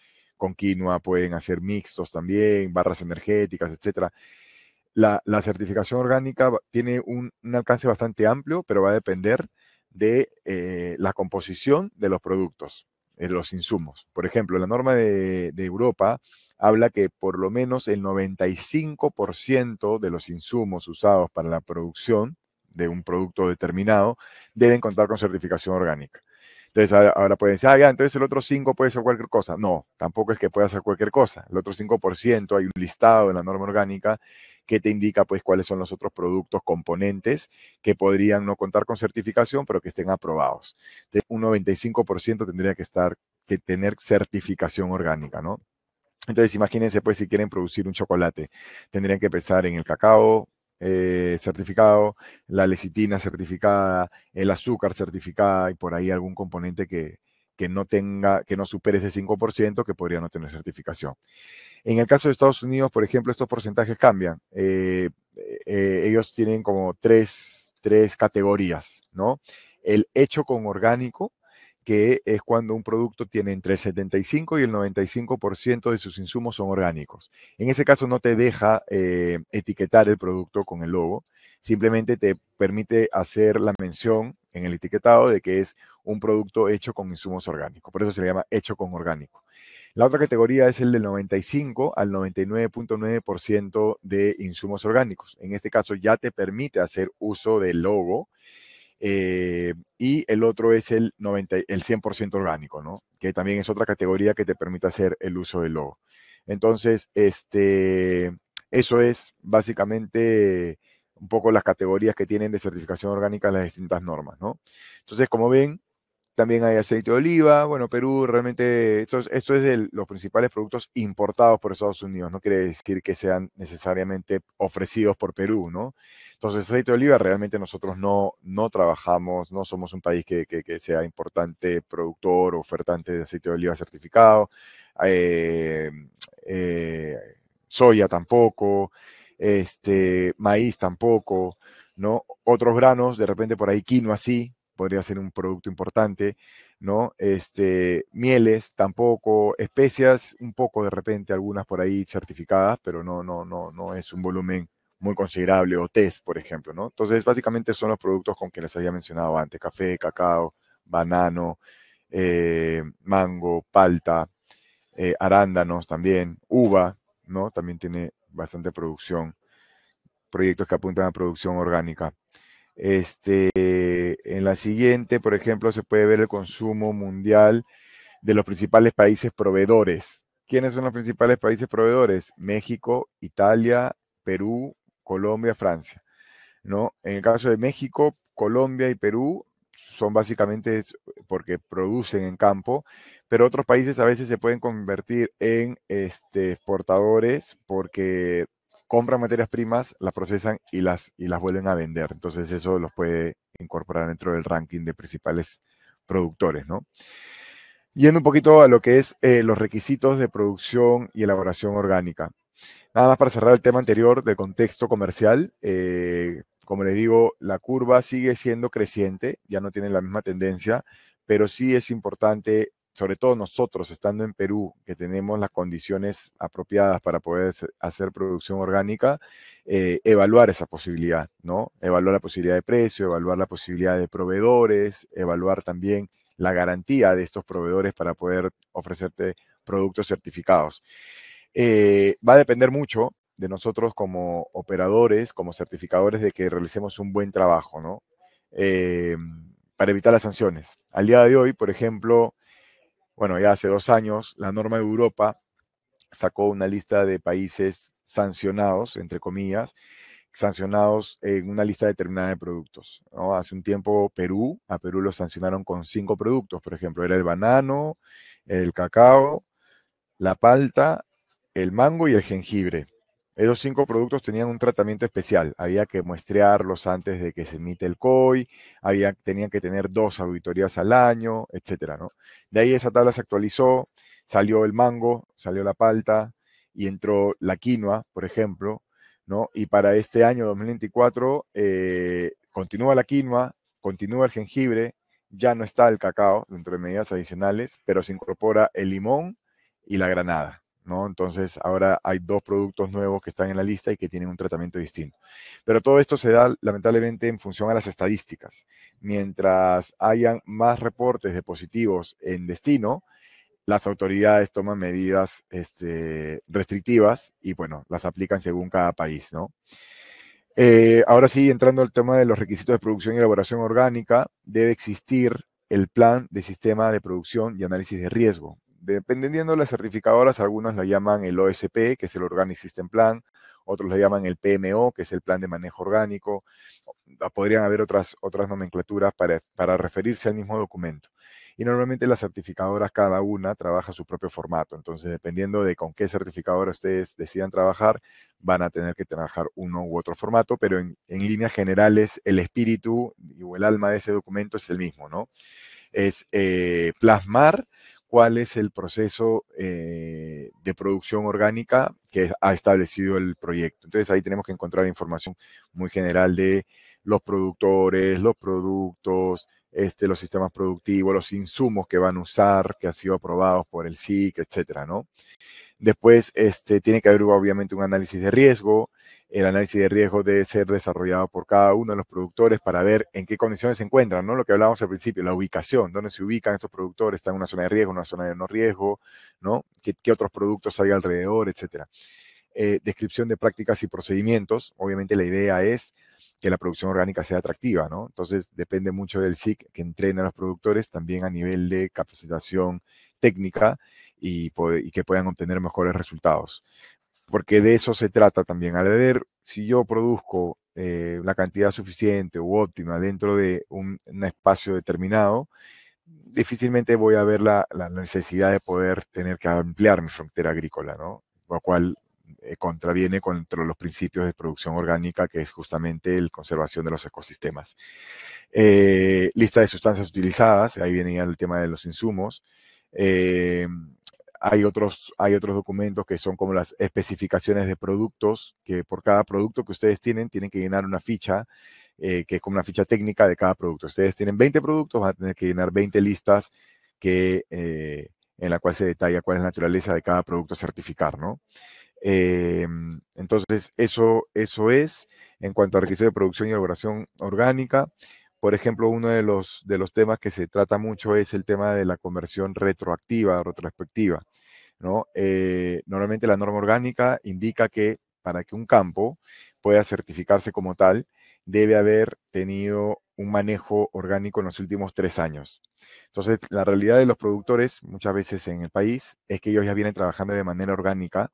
quinoa pueden hacer mixtos también, barras energéticas, etcétera. La, certificación orgánica tiene un, alcance bastante amplio, pero va a depender de eh, la composición de los productos los insumos. Por ejemplo, la norma de, Europa habla que por lo menos el 95% de los insumos usados para la producción de un producto determinado deben contar con certificación orgánica. Entonces, ahora pueden decir, ah, ya, entonces el otro 5 puede ser cualquier cosa. No, tampoco es que pueda ser cualquier cosa. El otro 5% hay un listado en la norma orgánica que te indica pues cuáles son los otros productos componentes que podrían no contar con certificación, pero que estén aprobados. un 95% tendría que estar que tener certificación orgánica, ¿no? Entonces, imagínense, pues, si quieren producir un chocolate, tendrían que pensar en el cacao, eh, certificado, la lecitina certificada, el azúcar certificada y por ahí algún componente que, que no tenga, que no supere ese 5%, que podría no tener certificación. En el caso de Estados Unidos, por ejemplo, estos porcentajes cambian. Eh, eh, ellos tienen como tres, categorías, ¿no? El hecho con orgánico, que es cuando un producto tiene entre el 75 y el 95% de sus insumos son orgánicos. En ese caso no te deja eh, etiquetar el producto con el logo simplemente te permite hacer la mención en el etiquetado de que es un producto hecho con insumos orgánicos. Por eso se le llama hecho con orgánico. La otra categoría es el del 95 al 99.9% de insumos orgánicos. En este caso ya te permite hacer uso del logo. Eh, y el otro es el, 90, el 100% orgánico, ¿no? Que también es otra categoría que te permite hacer el uso del logo. Entonces, este, eso es básicamente un poco las categorías que tienen de certificación orgánica las distintas normas, ¿no? Entonces, como ven, también hay aceite de oliva. Bueno, Perú realmente, esto es, de los principales productos importados por Estados Unidos, no quiere decir que sean necesariamente ofrecidos por Perú, ¿no? Entonces, aceite de oliva realmente nosotros no, no trabajamos, no somos un país que, sea importante productor o ofertante de aceite de oliva certificado. Eh, eh, soya tampoco este, maíz tampoco, ¿no? Otros granos, de repente por ahí quino así, podría ser un producto importante, ¿no? Este, mieles tampoco, especias un poco de repente, algunas por ahí certificadas, pero no, no, no, no es un volumen muy considerable, o test, por ejemplo, ¿no? Entonces, básicamente son los productos con que les había mencionado antes, café, cacao, banano, eh, mango, palta, eh, arándanos también, uva, ¿no? También tiene bastante producción, proyectos que apuntan a producción orgánica. Este, en la siguiente, por ejemplo, se puede ver el consumo mundial de los principales países proveedores. ¿Quiénes son los principales países proveedores? México, Italia, Perú, Colombia, Francia. ¿no? En el caso de México, Colombia y Perú son básicamente porque producen en campo, pero otros países a veces se pueden convertir en este, exportadores porque compran materias primas, las procesan y las, y las vuelven a vender. Entonces eso los puede incorporar dentro del ranking de principales productores, ¿no? Yendo un poquito a lo que es eh, los requisitos de producción y elaboración orgánica. Nada más para cerrar el tema anterior del contexto comercial, eh, como les digo, la curva sigue siendo creciente, ya no tiene la misma tendencia, pero sí es importante, sobre todo nosotros estando en Perú, que tenemos las condiciones apropiadas para poder hacer producción orgánica, eh, evaluar esa posibilidad, ¿no? Evaluar la posibilidad de precio, evaluar la posibilidad de proveedores, evaluar también la garantía de estos proveedores para poder ofrecerte productos certificados. Eh, va a depender mucho de nosotros como operadores, como certificadores de que realicemos un buen trabajo, ¿no? Eh, para evitar las sanciones. Al día de hoy, por ejemplo, bueno, ya hace dos años, la norma de Europa sacó una lista de países sancionados, entre comillas, sancionados en una lista determinada de productos. Hace un tiempo Perú, a Perú lo sancionaron con cinco productos, por ejemplo, era el banano, el cacao, la palta, el mango y el jengibre. Esos cinco productos tenían un tratamiento especial. Había que muestrearlos antes de que se emite el COI, había, tenían que tener dos auditorías al año, etcétera, De ahí esa tabla se actualizó, salió el mango, salió la palta y entró la quinoa, por ejemplo, ¿no? Y para este año 2024 eh, continúa la quinoa, continúa el jengibre, ya no está el cacao dentro de medidas adicionales, pero se incorpora el limón y la granada. Entonces ahora hay dos productos nuevos que están en la lista y que tienen un tratamiento distinto. Pero todo esto se da lamentablemente en función a las estadísticas. Mientras hayan más reportes de positivos en destino, las autoridades toman medidas este, restrictivas y bueno, las aplican según cada país, eh, ahora sí, entrando al tema de los requisitos de producción y elaboración orgánica, debe existir el plan de sistema de producción y análisis de riesgo. Dependiendo de las certificadoras, algunas la llaman el OSP, que es el Organic System Plan, otros lo llaman el PMO, que es el Plan de Manejo Orgánico. Podrían haber otras, otras nomenclaturas para, referirse al mismo documento. Y normalmente las certificadoras, cada una, trabaja su propio formato. Entonces, dependiendo de con qué certificadora ustedes decidan trabajar, van a tener que trabajar uno u otro formato, pero en, líneas generales, el espíritu o el alma de ese documento es el mismo, ¿no? Es eh, plasmar cuál es el proceso eh, de producción orgánica que ha establecido el proyecto. Entonces ahí tenemos que encontrar información muy general de los productores, los productos, este, los sistemas productivos, los insumos que van a usar, que han sido aprobados por el SIC, etcétera, ¿no? Después, este, tiene que haber obviamente un análisis de riesgo, el análisis de riesgo debe ser desarrollado por cada uno de los productores para ver en qué condiciones se encuentran, ¿no? Lo que hablábamos al principio, la ubicación, dónde se ubican estos productores, están en una zona de riesgo, en una zona de no riesgo, ¿no? ¿Qué, otros productos hay alrededor, etcétera? Eh, descripción de prácticas y procedimientos. Obviamente la idea es que la producción orgánica sea atractiva, ¿no? Entonces depende mucho del SIC que entrena a los productores, también a nivel de capacitación técnica y, y que puedan obtener mejores resultados porque de eso se trata también. Al ver si yo produzco eh, la cantidad suficiente u óptima dentro de un, espacio determinado, difícilmente voy a ver la, necesidad de poder tener que ampliar mi frontera agrícola, ¿no? Lo cual eh, contraviene contra los principios de producción orgánica, que es justamente la conservación de los ecosistemas. Eh, lista de sustancias utilizadas, ahí viene ya el tema de los insumos. Eh, hay otros, hay otros documentos que son como las especificaciones de productos, que por cada producto que ustedes tienen, tienen que llenar una ficha, eh, que es como una ficha técnica de cada producto. Ustedes tienen 20 productos, van a tener que llenar 20 listas que, eh, en la cual se detalla cuál es la naturaleza de cada producto a certificar, eh, entonces, eso, eso es en cuanto a requisitos de producción y elaboración orgánica. Por ejemplo, uno de los, de los temas que se trata mucho es el tema de la conversión retroactiva, retrospectiva. ¿no? Eh, normalmente la norma orgánica indica que para que un campo pueda certificarse como tal, debe haber tenido un manejo orgánico en los últimos tres años. Entonces, la realidad de los productores muchas veces en el país es que ellos ya vienen trabajando de manera orgánica,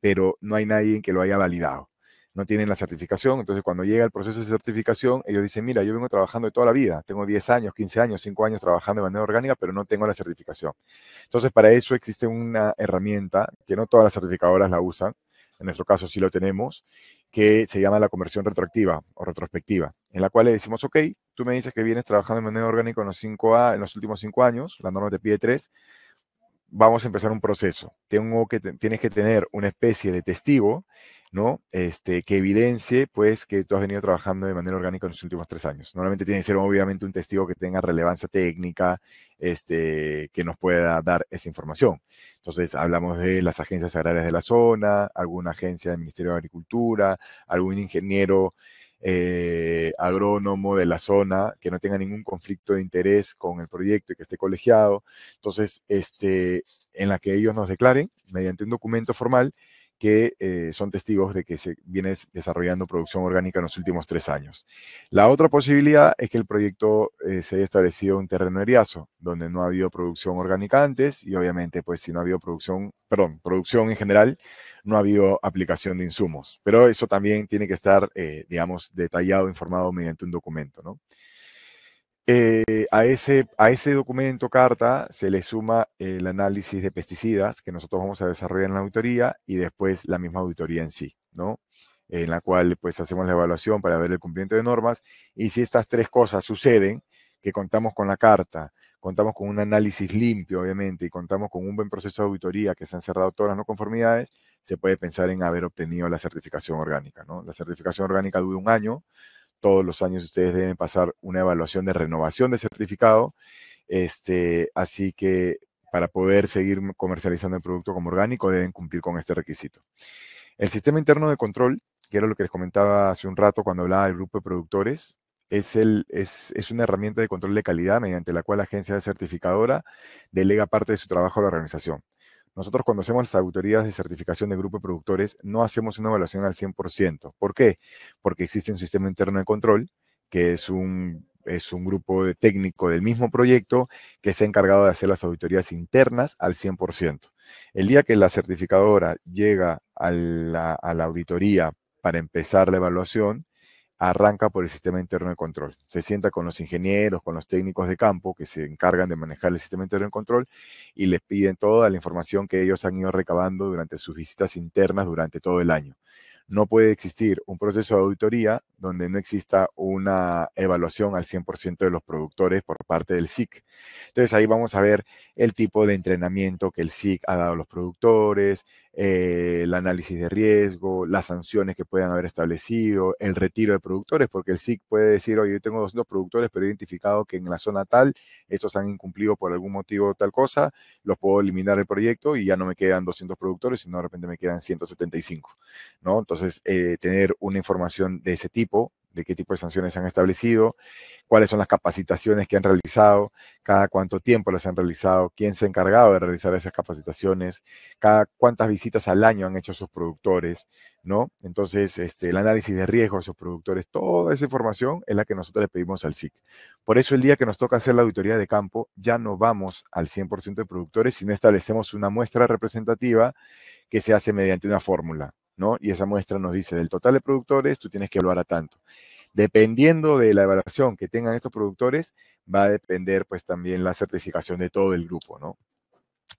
pero no hay nadie que lo haya validado no tienen la certificación. Entonces, cuando llega el proceso de certificación, ellos dicen, mira, yo vengo trabajando de toda la vida, tengo 10 años, 15 años, 5 años trabajando de manera orgánica, pero no tengo la certificación. Entonces, para eso existe una herramienta que no todas las certificadoras la usan, en nuestro caso sí lo tenemos, que se llama la conversión retroactiva o retrospectiva, en la cual le decimos, ok, tú me dices que vienes trabajando en manera orgánica en los, a, en los últimos 5 años, la norma te pide 3, vamos a empezar un proceso. Tengo que, tienes que tener una especie de testigo ¿no? Este, que evidencie, pues, que tú has venido trabajando de manera orgánica en los últimos tres años. Normalmente tiene que ser, obviamente, un testigo que tenga relevancia técnica, este, que nos pueda dar esa información. Entonces, hablamos de las agencias agrarias de la zona, alguna agencia del Ministerio de Agricultura, algún ingeniero eh, agrónomo de la zona que no tenga ningún conflicto de interés con el proyecto y que esté colegiado. Entonces, este, en la que ellos nos declaren mediante un documento formal que eh, son testigos de que se viene desarrollando producción orgánica en los últimos tres años. La otra posibilidad es que el proyecto eh, se haya establecido un terreno eriazo, donde no ha habido producción orgánica antes y obviamente, pues si no ha habido producción, perdón, producción en general, no ha habido aplicación de insumos. Pero eso también tiene que estar, eh, digamos, detallado, informado mediante un documento, ¿no? Eh, a, ese, a ese documento, carta, se le suma el análisis de pesticidas que nosotros vamos a desarrollar en la auditoría y después la misma auditoría en sí, ¿no? En la cual pues hacemos la evaluación para ver el cumplimiento de normas y si estas tres cosas suceden, que contamos con la carta, contamos con un análisis limpio, obviamente, y contamos con un buen proceso de auditoría que se han cerrado todas las no conformidades, se puede pensar en haber obtenido la certificación orgánica, ¿no? La certificación orgánica dura un año, todos los años ustedes deben pasar una evaluación de renovación de certificado. Este, así que para poder seguir comercializando el producto como orgánico deben cumplir con este requisito. El sistema interno de control, que era lo que les comentaba hace un rato cuando hablaba del grupo de productores, es, es, es, una herramienta de control de calidad mediante la cual la agencia certificadora delega parte de su trabajo a la organización. Nosotros cuando hacemos las auditorías de certificación de grupo de productores no hacemos una evaluación al 100%. ¿Por qué? Porque existe un sistema interno de control que es un, es un grupo de técnico del mismo proyecto que se ha encargado de hacer las auditorías internas al 100%. El día que la certificadora llega a la, a la auditoría para empezar la evaluación, arranca por el sistema interno de control. Se sienta con los ingenieros, con los técnicos de campo que se encargan de manejar el sistema interno de control y les piden toda la información que ellos han ido recabando durante sus visitas internas durante todo el año. No puede existir un proceso de auditoría donde no exista una evaluación al 100% de los productores por parte del SIC. Entonces ahí vamos a ver el tipo de entrenamiento que el SIC ha dado a los productores, eh, el análisis de riesgo, las sanciones que puedan haber establecido, el retiro de productores, porque el SIC puede decir, oye, yo tengo 200 productores, pero he identificado que en la zona tal, estos han incumplido por algún motivo tal cosa, los puedo eliminar el proyecto y ya no me quedan 200 productores, sino de repente me quedan 175, ¿no? Entonces, eh, tener una información de ese tipo de qué tipo de sanciones se han establecido, cuáles son las capacitaciones que han realizado, cada cuánto tiempo las han realizado, quién se ha encargado de realizar esas capacitaciones, cada cuántas visitas al año han hecho sus productores, ¿no? Entonces, este, el análisis de riesgo de sus productores, toda esa información es la que nosotros le pedimos al SIC. Por eso el día que nos toca hacer la auditoría de campo, ya no vamos al 100% de productores, sino establecemos una muestra representativa que se hace mediante una fórmula. Y esa muestra nos dice, del total de productores, tú tienes que evaluar a tanto. Dependiendo de la evaluación que tengan estos productores, va a depender pues también la certificación de todo el grupo, ¿no?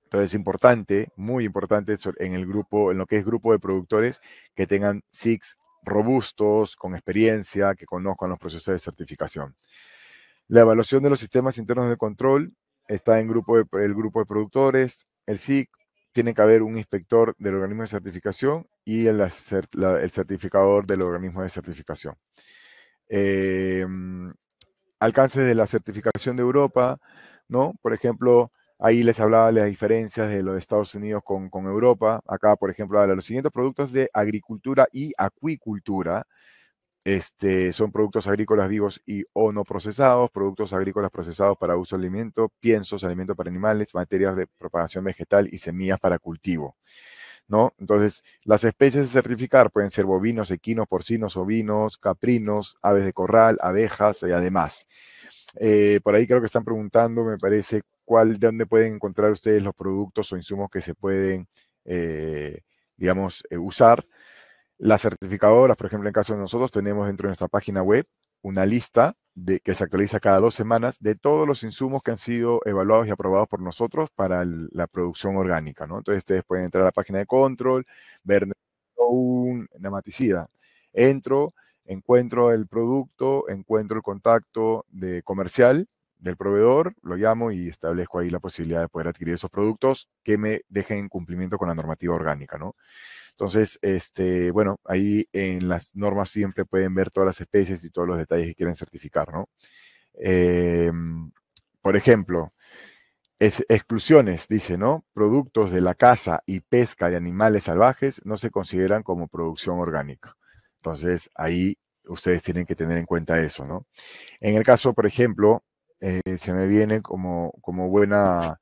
Entonces es importante, muy importante en el grupo, en lo que es grupo de productores, que tengan SIGs robustos, con experiencia, que conozcan los procesos de certificación. La evaluación de los sistemas internos de control está en grupo el grupo de productores, el SIC, tiene que haber un inspector del organismo de certificación y el, el certificador del organismo de certificación. Em, alcances de la certificación de Europa, ¿no? Por ejemplo, ahí les hablaba de las diferencias de los Estados Unidos con, Europa. Acá, por ejemplo, de los siguientes productos de agricultura y acuicultura. Este, son productos agrícolas vivos y o no procesados, productos agrícolas procesados para uso de alimento, piensos, alimento para animales, materias de propagación vegetal y semillas para cultivo. ¿No? Entonces, las especies a certificar pueden ser bovinos, equinos, porcinos, ovinos, caprinos, aves de corral, abejas y además. Eh, por ahí creo que están preguntando, me parece, cuál, de dónde pueden encontrar ustedes los productos o insumos que se pueden, eh, digamos, eh, usar. Las certificadoras, por ejemplo, en caso de nosotros, tenemos dentro de nuestra página web una lista de, que se actualiza cada dos semanas de todos los insumos que han sido evaluados y aprobados por nosotros para la producción orgánica, ¿no? Entonces ustedes pueden entrar a la página de control, ver un nematicida. Entro, encuentro el producto, encuentro el contacto de comercial del proveedor, lo llamo y establezco ahí la posibilidad de poder adquirir esos productos que me dejen en cumplimiento con la normativa orgánica, ¿no? Entonces, este, bueno, ahí en las normas siempre pueden ver todas las especies y todos los detalles que quieren certificar, ¿no? Em, por ejemplo, es, exclusiones, dice, ¿no? Productos de la caza y pesca de animales salvajes no se consideran como producción orgánica. Entonces, ahí ustedes tienen que tener en cuenta eso, ¿no? En el caso, por ejemplo, eh, se me viene como, como buena,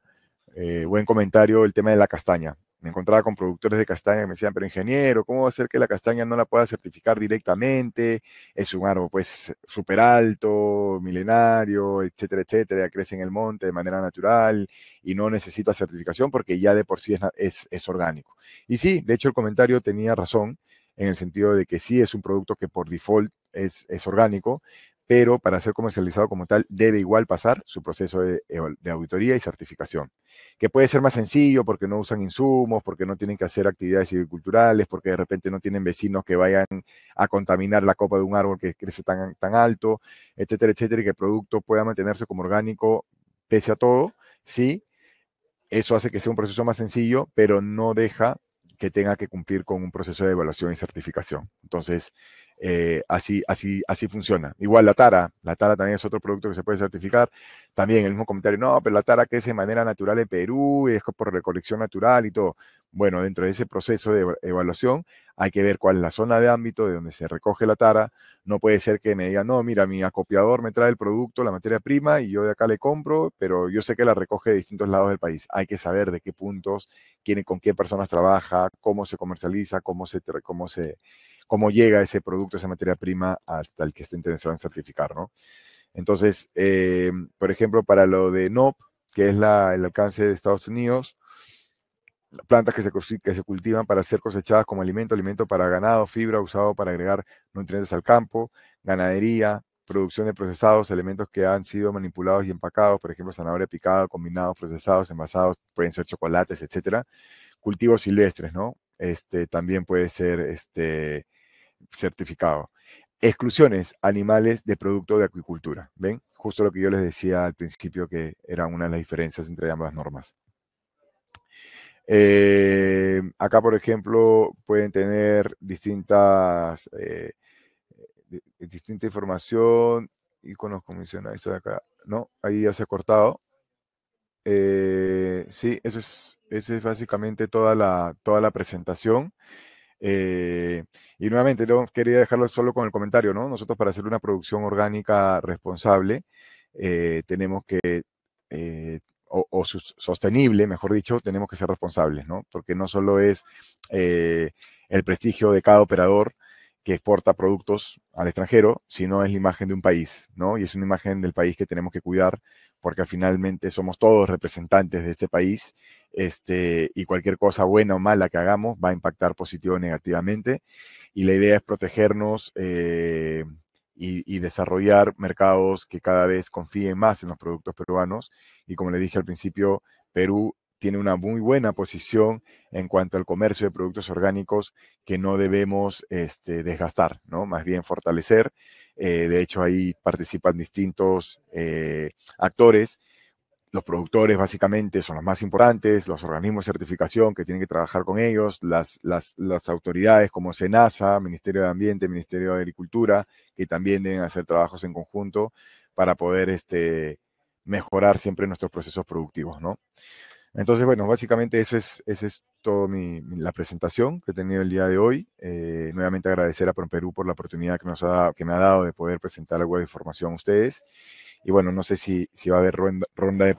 eh, buen comentario el tema de la castaña me encontraba con productores de castaña que me decían, pero ingeniero, ¿cómo va a ser que la castaña no la pueda certificar directamente? Es un árbol pues súper alto, milenario, etcétera, etcétera, crece en el monte de manera natural y no necesita certificación porque ya de por sí es, es, orgánico. Y sí, de hecho el comentario tenía razón en el sentido de que sí es un producto que por default es, es orgánico, pero para ser comercializado como tal debe igual pasar su proceso de, auditoría y certificación, que puede ser más sencillo porque no usan insumos, porque no tienen que hacer actividades civiculturales, porque de repente no tienen vecinos que vayan a contaminar la copa de un árbol que crece tan, tan alto, etcétera, etcétera, y que el producto pueda mantenerse como orgánico pese a todo, sí, eso hace que sea un proceso más sencillo, pero no deja que tenga que cumplir con un proceso de evaluación y certificación. Entonces, eh, así, así, así funciona. Igual la tara, la tara también es otro producto que se puede certificar. También el mismo comentario, no, pero la tara crece de manera natural en Perú, es por recolección natural y todo. Bueno, dentro de ese proceso de evaluación hay que ver cuál es la zona de ámbito de donde se recoge la tara. No puede ser que me digan, no, mira, mi acopiador me trae el producto, la materia prima, y yo de acá le compro, pero yo sé que la recoge de distintos lados del país. Hay que saber de qué puntos, quién, con qué personas trabaja, cómo se comercializa, cómo se, cómo cómo llega ese producto, esa materia prima hasta el que esté interesado en certificar, ¿no? Entonces, eh, por ejemplo, para lo de NOP, que es el alcance de Estados Unidos, plantas que se, se cultivan para ser cosechadas como alimento, alimento para ganado, fibra usado para agregar nutrientes al campo, ganadería, producción de procesados, elementos que han sido manipulados y empacados, por ejemplo, zanahoria picada, combinados, procesados, envasados, pueden ser chocolates, etcétera. Cultivos silvestres, ¿no? Este también puede ser este certificado. Exclusiones, animales de producto de acuicultura, ¿ven? Justo lo que yo les decía al principio que era una de las diferencias entre ambas normas. Eh, acá, por ejemplo, pueden tener distintas, eh, distinta información, los comisionados, de acá, ¿no? Ahí ya se ha cortado. Eh, sí, esa es, ese es básicamente toda la, toda la presentación. Eh, y nuevamente, yo quería dejarlo solo con el comentario, ¿no? Nosotros para hacer una producción orgánica responsable, tenemos que o, sostenible, mejor dicho, tenemos que ser responsables, ¿no? Porque no solo es eh, el prestigio de cada operador que exporta productos al extranjero, sino es la imagen de un país, ¿no? Y es una imagen del país que tenemos que cuidar porque finalmente somos todos representantes de este país este, y cualquier cosa buena o mala que hagamos va a impactar positivo o negativamente. Y la idea es protegernos eh, y, desarrollar mercados que cada vez confíen más en los productos peruanos. Y como le dije al principio, Perú tiene una muy buena posición en cuanto al comercio de productos orgánicos que no debemos este, desgastar, ¿no? Más bien fortalecer. Eh, de hecho, ahí participan distintos eh, actores los productores básicamente son los más importantes, los organismos de certificación que tienen que trabajar con ellos, las, las, autoridades como SENASA, Ministerio de Ambiente, Ministerio de Agricultura, que también deben hacer trabajos en conjunto para poder este, mejorar siempre nuestros procesos productivos, ¿no? Entonces, bueno, básicamente eso es, esa es toda mi, la presentación que he tenido el día de hoy. Eh, nuevamente agradecer a Perú por la oportunidad que, nos ha, que me ha dado de poder presentar algo de información a ustedes. Y bueno, no sé si, si va a haber ronda, ronda de...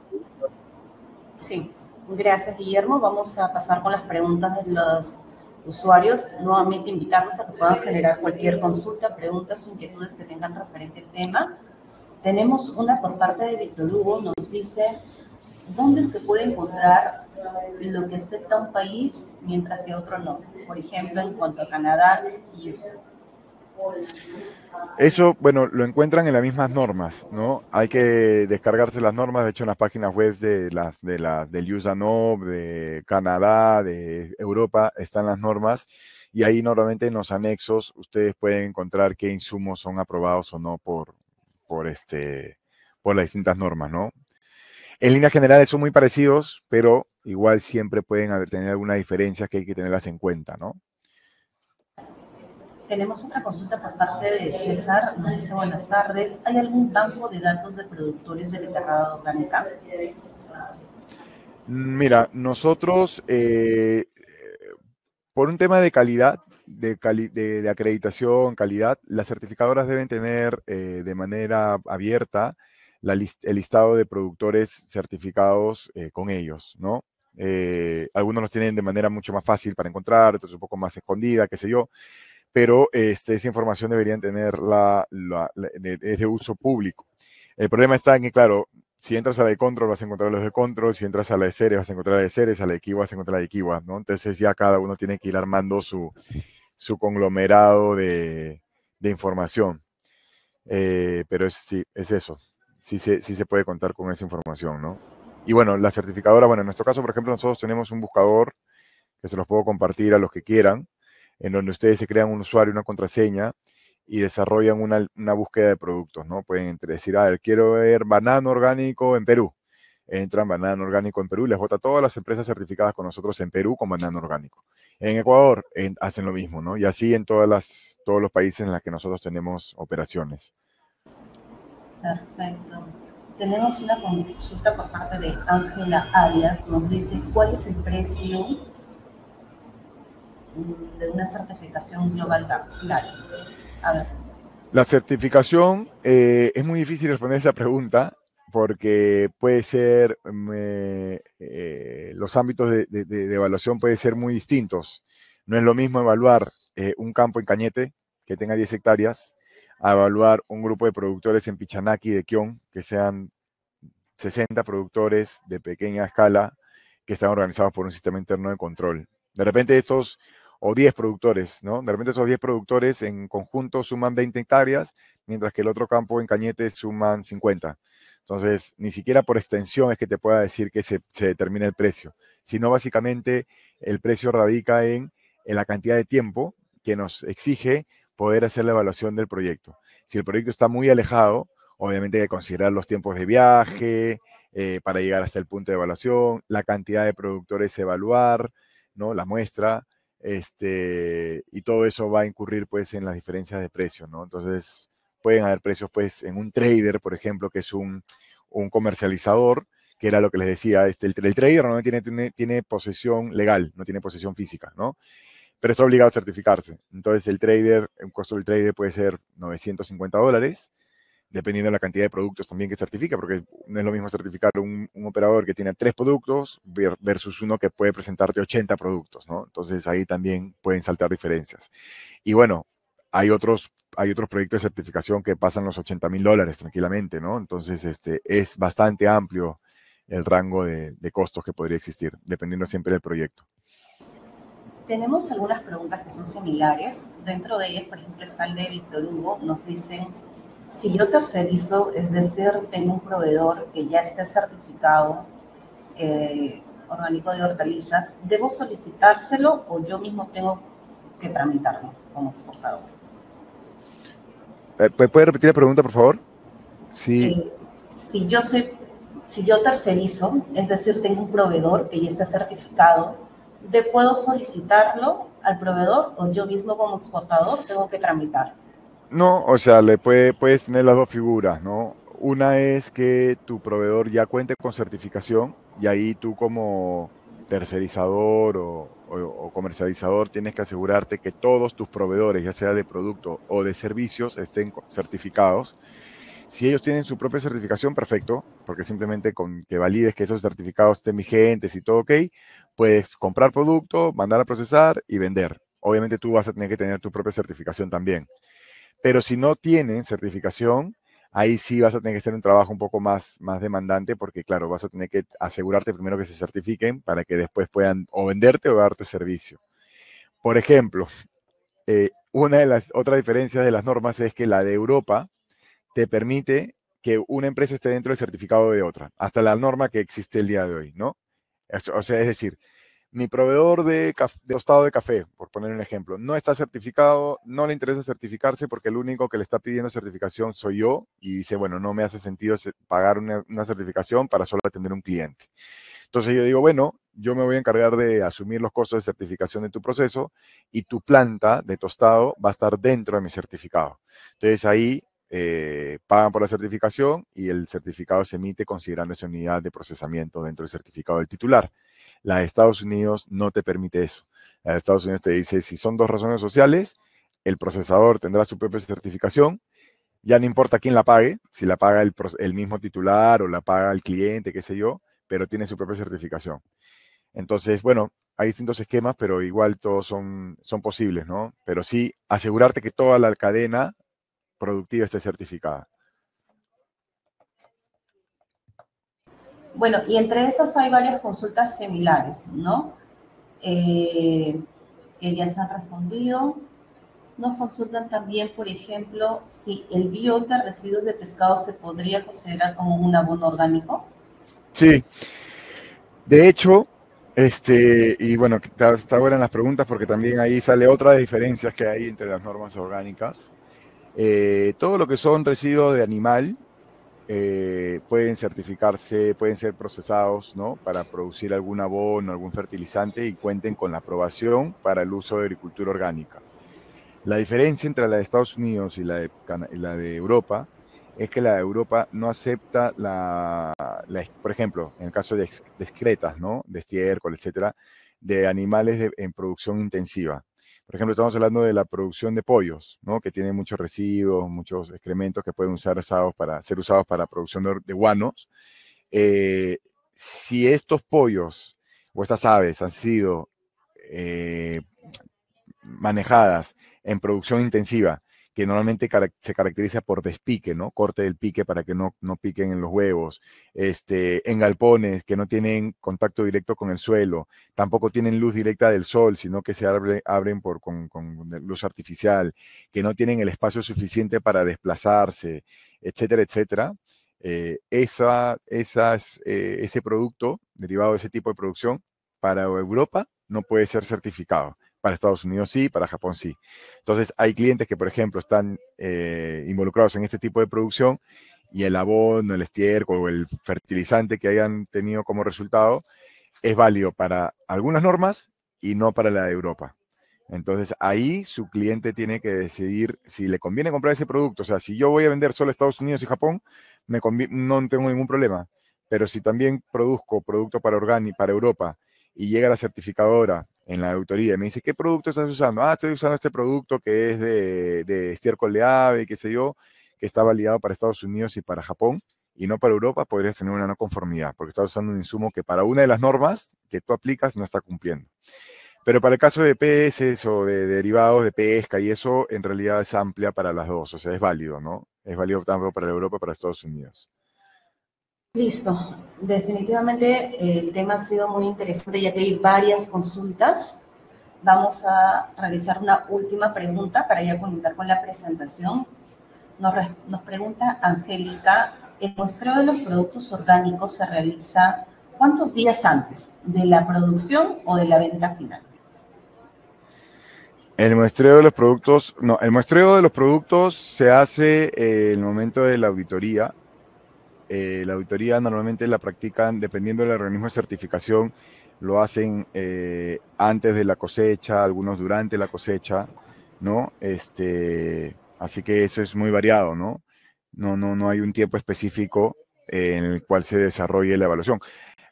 Sí, gracias Guillermo. Vamos a pasar con las preguntas de los usuarios. Nuevamente invitamos a que puedan generar cualquier consulta, preguntas, inquietudes que tengan referente al tema. Tenemos una por parte de Víctor Hugo, nos dice, ¿dónde es que puede encontrar lo que acepta un país mientras que otro no? Por ejemplo, en cuanto a Canadá y USA. Eso, bueno, lo encuentran en las mismas normas, ¿no? Hay que descargarse las normas, de hecho, en las páginas web de las, de las, del no de Canadá, de Europa, están las normas. Y ahí normalmente en los anexos ustedes pueden encontrar qué insumos son aprobados o no por, por, este, por las distintas normas, ¿no? En líneas generales son muy parecidos, pero igual siempre pueden haber, tener algunas diferencias que hay que tenerlas en cuenta, ¿no? Tenemos otra consulta por parte de César. dice buenas tardes. ¿Hay algún banco de datos de productores de Enterrado orgánica? Mira, nosotros, eh, por un tema de calidad, de, acreditación, calidad, las certificadoras deben tener eh, de manera abierta el listado de productores certificados eh, con ellos, ¿no? algunos los tienen de manera mucho más fácil para encontrar, otros un poco más escondida, qué sé yo pero este, esa información deberían tener la, de, uso público. El problema está en que, claro, si entras a la de control vas a encontrar los de control, si entras a la de series vas a encontrar la de series, a la de Kiwa vas a encontrar la de ¿no? Entonces ya cada uno tiene que ir armando su, conglomerado de, información. Eh, pero es, es eso, sí sí se puede contar con esa información, ¿no? Y bueno, la certificadora, bueno, en nuestro caso, por ejemplo, nosotros tenemos un buscador que se los puedo compartir a los que quieran, en donde ustedes se crean un usuario, una contraseña y desarrollan una, una búsqueda de productos, ¿no? Pueden entre, decir, ver, ah, quiero ver banano orgánico en Perú. Entran banano orgánico en Perú, les vota todas las empresas certificadas con nosotros en Perú con banano orgánico. En Ecuador hacen lo mismo, ¿no? Y así en todas las, todos los países en los que nosotros tenemos operaciones. Perfecto. Tenemos una consulta por parte de Ángela Arias. Nos dice, ¿cuál es el precio de una certificación global La certificación, eh, es muy difícil responder esa pregunta porque puede ser, mm, eh, eh, los ámbitos de, de, evaluación pueden ser muy distintos. No es lo mismo evaluar un campo en Cañete que tenga 10 hectáreas a evaluar un grupo de productores en Pichanaki de Kion, que sean 60 productores de pequeña escala que están organizados por un sistema interno de control. De repente estos o 10 productores, ¿no? De repente esos 10 productores en conjunto suman 20 hectáreas, mientras que el otro campo en Cañete suman 50. Entonces, ni siquiera por extensión es que te pueda decir que se, determina el precio, sino básicamente el precio radica en, en la cantidad de tiempo que nos exige poder hacer la evaluación del proyecto. Si el proyecto está muy alejado, obviamente hay que considerar los tiempos de viaje eh, para llegar hasta el punto de evaluación, la cantidad de productores evaluar, ¿no? la muestra, este, y todo eso va a incurrir pues en las diferencias de precio ¿no? Entonces pueden haber precios pues en un trader, por ejemplo, que es un, comercializador, que era lo que les decía, este, el, trader no tiene, tiene, posesión legal, no tiene posesión física, ¿no? Pero está obligado a certificarse. Entonces el trader, el costo del trader puede ser 950 dólares dependiendo de la cantidad de productos también que certifica, porque no es lo mismo certificar un, operador que tiene tres productos versus uno que puede presentarte 80 productos, ¿no? Entonces ahí también pueden saltar diferencias. Y bueno, hay otros, hay otros proyectos de certificación que pasan los 80 mil dólares tranquilamente, ¿no? Entonces este, es bastante amplio el rango de, costos que podría existir, dependiendo siempre del proyecto. Tenemos algunas preguntas que son similares. Dentro de ellas, por ejemplo, está el de Víctor Hugo. Nos dicen, si yo tercerizo, es decir, tengo un proveedor que ya está certificado eh, orgánico de hortalizas, ¿debo solicitárselo o yo mismo tengo que tramitarlo como exportador? Eh, ¿Puede repetir la pregunta, por favor? Sí. Eh, si yo si yo tercerizo, es decir, tengo un proveedor que ya está certificado, ¿de puedo solicitarlo al proveedor o yo mismo como exportador tengo que tramitarlo? No, o sea, le puede, puedes tener las dos figuras, ¿no? Una es que tu proveedor ya cuente con certificación y ahí tú como tercerizador o, o, comercializador tienes que asegurarte que todos tus proveedores, ya sea de producto o de servicios, estén certificados. Si ellos tienen su propia certificación, perfecto, porque simplemente con que valides que esos certificados estén vigentes y todo ok, puedes comprar producto, mandar a procesar y vender. Obviamente tú vas a tener que tener tu propia certificación también. Pero si no tienen certificación, ahí sí vas a tener que hacer un trabajo un poco más, más demandante porque, claro, vas a tener que asegurarte primero que se certifiquen para que después puedan o venderte o darte servicio. Por ejemplo, eh, una de las otras diferencias de las normas es que la de Europa te permite que una empresa esté dentro del certificado de otra, hasta la norma que existe el día de hoy, ¿no? O sea, es decir, mi proveedor de, tostado de café, por poner un ejemplo, no está certificado, no le interesa certificarse porque el único que le está pidiendo certificación soy yo y dice, bueno, no me hace sentido pagar una, certificación para solo atender un cliente. Entonces yo digo, bueno, yo me voy a encargar de asumir los costos de certificación de tu proceso y tu planta de tostado va a estar dentro de mi certificado. Entonces ahí eh, pagan por la certificación y el certificado se emite considerando esa unidad de procesamiento dentro del certificado del titular. La de Estados Unidos no te permite eso. La de Estados Unidos te dice, si son dos razones sociales, el procesador tendrá su propia certificación, ya no importa quién la pague, si la paga el, mismo titular o la paga el cliente, qué sé yo, pero tiene su propia certificación. Entonces, bueno, hay distintos esquemas, pero igual todos son, son posibles, ¿no? Pero sí, asegurarte que toda la cadena productiva esté certificada. Bueno, y entre esas hay varias consultas similares, ¿no? Eh, que ya se han respondido. Nos consultan también, por ejemplo, si el biota residuos de pescado se podría considerar como un abono orgánico. Sí. De hecho, este, y bueno, está, está buenas las preguntas porque también ahí sale otra de diferencias que hay entre las normas orgánicas. Eh, todo lo que son residuos de animal eh, pueden certificarse, pueden ser procesados para producir algún abono, algún fertilizante y cuenten con la aprobación para el uso de agricultura orgánica. La diferencia entre la de Estados Unidos y la de, Europa es que la de Europa no acepta la, por ejemplo, en el caso de excretas, ¿no? de estiércol, etcétera, de animales en producción intensiva. Por ejemplo, estamos hablando de la producción de pollos, ¿no? que tiene muchos residuos, muchos excrementos que pueden usar usados para, ser usados para producción de, guanos. Eh, si estos pollos o estas aves han sido eh, manejadas en producción intensiva que normalmente se caracteriza por despique, ¿no? Corte del pique para que no, no piquen en los huevos, este, en galpones que no tienen contacto directo con el suelo, tampoco tienen luz directa del sol, sino que se abren con, luz artificial, que no tienen el espacio suficiente para desplazarse, etcétera, etcétera. Eh, esa, esas, eh, ese producto derivado de ese tipo de producción para Europa no puede ser certificado para Estados Unidos sí, para Japón sí. Entonces, hay clientes que, por ejemplo, están eh, involucrados en este tipo de producción y el abono, el estiércol o el fertilizante que hayan tenido como resultado es válido para algunas normas y no para la de Europa. Entonces ahí su cliente tiene que decidir si le conviene comprar ese producto. O sea, si yo voy a vender solo a Estados Unidos y Japón, me no tengo ningún problema. Pero si también produzco producto para, organi para Europa y llega la certificadora en la auditoría. Me dice, ¿qué producto estás usando? Ah, estoy usando este producto que es de, estiércol de ave, qué sé yo, que está validado para Estados Unidos y para Japón y no para Europa, podrías tener una no conformidad, porque estás usando un insumo que para una de las normas que tú aplicas no está cumpliendo. Pero para el caso de peces o de derivados de pesca y eso, en realidad es amplia para las dos, o sea, es válido, ¿no? Es válido tanto para Europa como para Estados Unidos. Listo. Definitivamente eh, el tema ha sido muy interesante ya que hay varias consultas. Vamos a realizar una última pregunta para ya conectar con la presentación. Nos, pregunta Angélica, ¿el muestreo de los productos orgánicos se realiza cuántos días antes de la producción o de la venta final? El muestreo de los productos, no, el muestreo de los productos se hace eh, en el momento de la auditoría, eh, la auditoría normalmente la practican, dependiendo del organismo de certificación, lo hacen eh, antes de la cosecha, algunos durante la cosecha, ¿no? Este, así que eso es muy variado, ¿no? No, no, no hay un tiempo específico en el cual se desarrolle la evaluación.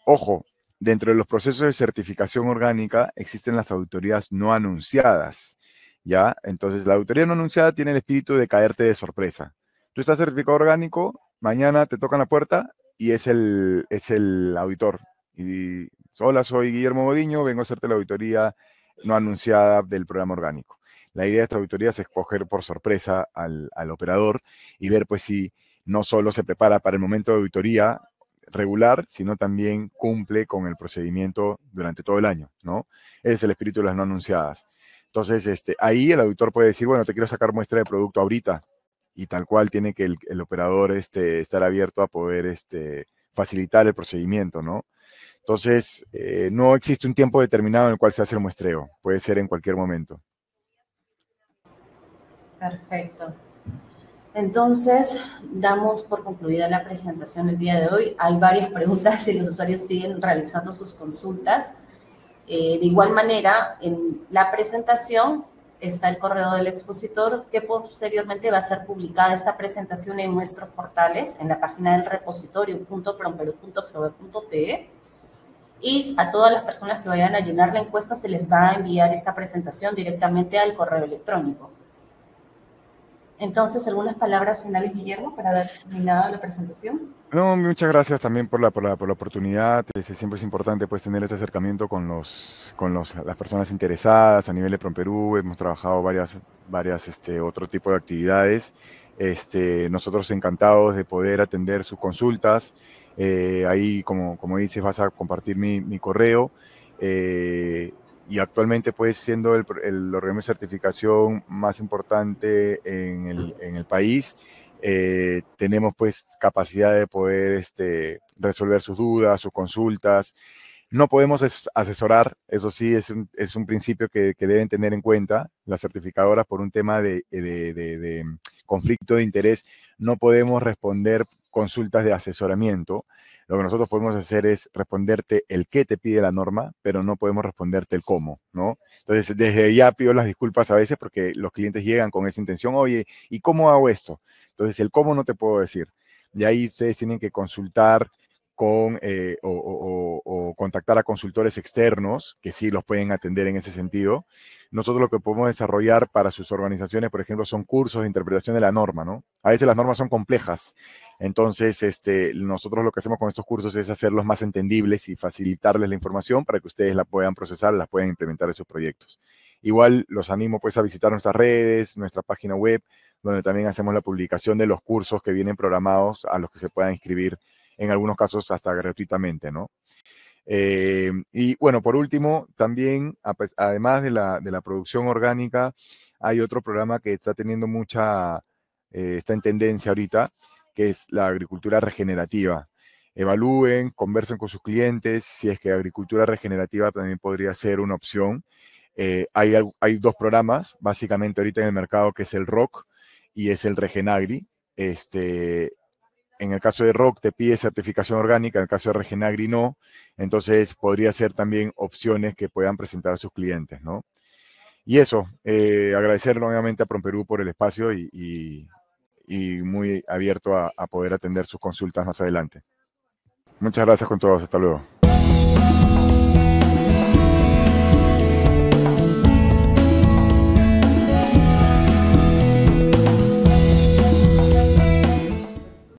Ojo, dentro de los procesos de certificación orgánica existen las auditorías no anunciadas, ¿ya? Entonces, la auditoría no anunciada tiene el espíritu de caerte de sorpresa. Tú estás certificado orgánico, mañana te tocan la puerta y es el, es el auditor. Y hola, soy Guillermo bodiño vengo a hacerte la auditoría no anunciada del programa orgánico. La idea de esta auditoría es escoger por sorpresa al, operador y ver pues si no solo se prepara para el momento de auditoría regular, sino también cumple con el procedimiento durante todo el año, ¿no? Es el espíritu de las no anunciadas. Entonces, este, ahí el auditor puede decir, bueno, te quiero sacar muestra de producto ahorita, y tal cual tiene que el, operador este, estar abierto a poder este, facilitar el procedimiento, ¿no? Entonces, eh, no existe un tiempo determinado en el cual se hace el muestreo, puede ser en cualquier momento. Perfecto. Entonces, damos por concluida la presentación el día de hoy. Hay varias preguntas y los usuarios siguen realizando sus consultas. Eh, de igual manera, en la presentación está el correo del expositor, que posteriormente va a ser publicada esta presentación en nuestros portales, en la página del repositorio.promperú.gov.pe. Y a todas las personas que vayan a llenar la encuesta se les va a enviar esta presentación directamente al correo electrónico. Entonces, algunas palabras finales, Guillermo, para dar terminada la presentación. No, muchas gracias también por la, por la, por la oportunidad. Este, siempre es importante pues, tener este acercamiento con, los, con las personas interesadas a nivel de PromPerú. Hemos trabajado varias, varias este, otro tipo de actividades. Este, nosotros encantados de poder atender sus consultas. Eh, ahí, como, como dices, vas a compartir mi, correo. Eh, y actualmente pues siendo el, organismo de certificación más importante en el, país, eh, tenemos pues capacidad de poder este, resolver sus dudas, sus consultas. No podemos asesorar, eso sí, es un, es un principio que, deben tener en cuenta las certificadoras por un tema de conflicto de interés. No podemos responder consultas de asesoramiento, lo que nosotros podemos hacer es responderte el qué te pide la norma, pero no podemos responderte el cómo, ¿no? Entonces, desde ya pido las disculpas a veces porque los clientes llegan con esa intención, oye, ¿y cómo hago esto? Entonces, el cómo no te puedo decir. De ahí ustedes tienen que consultar eh, o, contactar a consultores externos que sí los pueden atender en ese sentido. Nosotros lo que podemos desarrollar para sus organizaciones, por ejemplo, son cursos de interpretación de la norma, ¿no? A veces las normas son complejas, entonces este, nosotros lo que hacemos con estos cursos es hacerlos más entendibles y facilitarles la información para que ustedes la puedan procesar, la puedan implementar en sus proyectos. Igual los animo pues a visitar nuestras redes, nuestra página web, donde también hacemos la publicación de los cursos que vienen programados a los que se puedan inscribir en algunos casos hasta gratuitamente, ¿no? Eh, y bueno, por último, también, además de la, producción orgánica, hay otro programa que está teniendo mucha, eh, está en tendencia ahorita, que es la agricultura regenerativa. Evalúen, conversen con sus clientes, si es que agricultura regenerativa también podría ser una opción. Eh, hay, hay dos programas, básicamente ahorita en el mercado, que es el ROC y es el Regenagri. Este, en el caso de ROC te pide certificación orgánica, en el caso de Regenagri no. Entonces podría ser también opciones que puedan presentar a sus clientes, ¿no? Y eso, eh, agradecer nuevamente a Promperú por el espacio y, muy abierto a poder atender sus consultas más adelante. Muchas gracias con todos, hasta luego.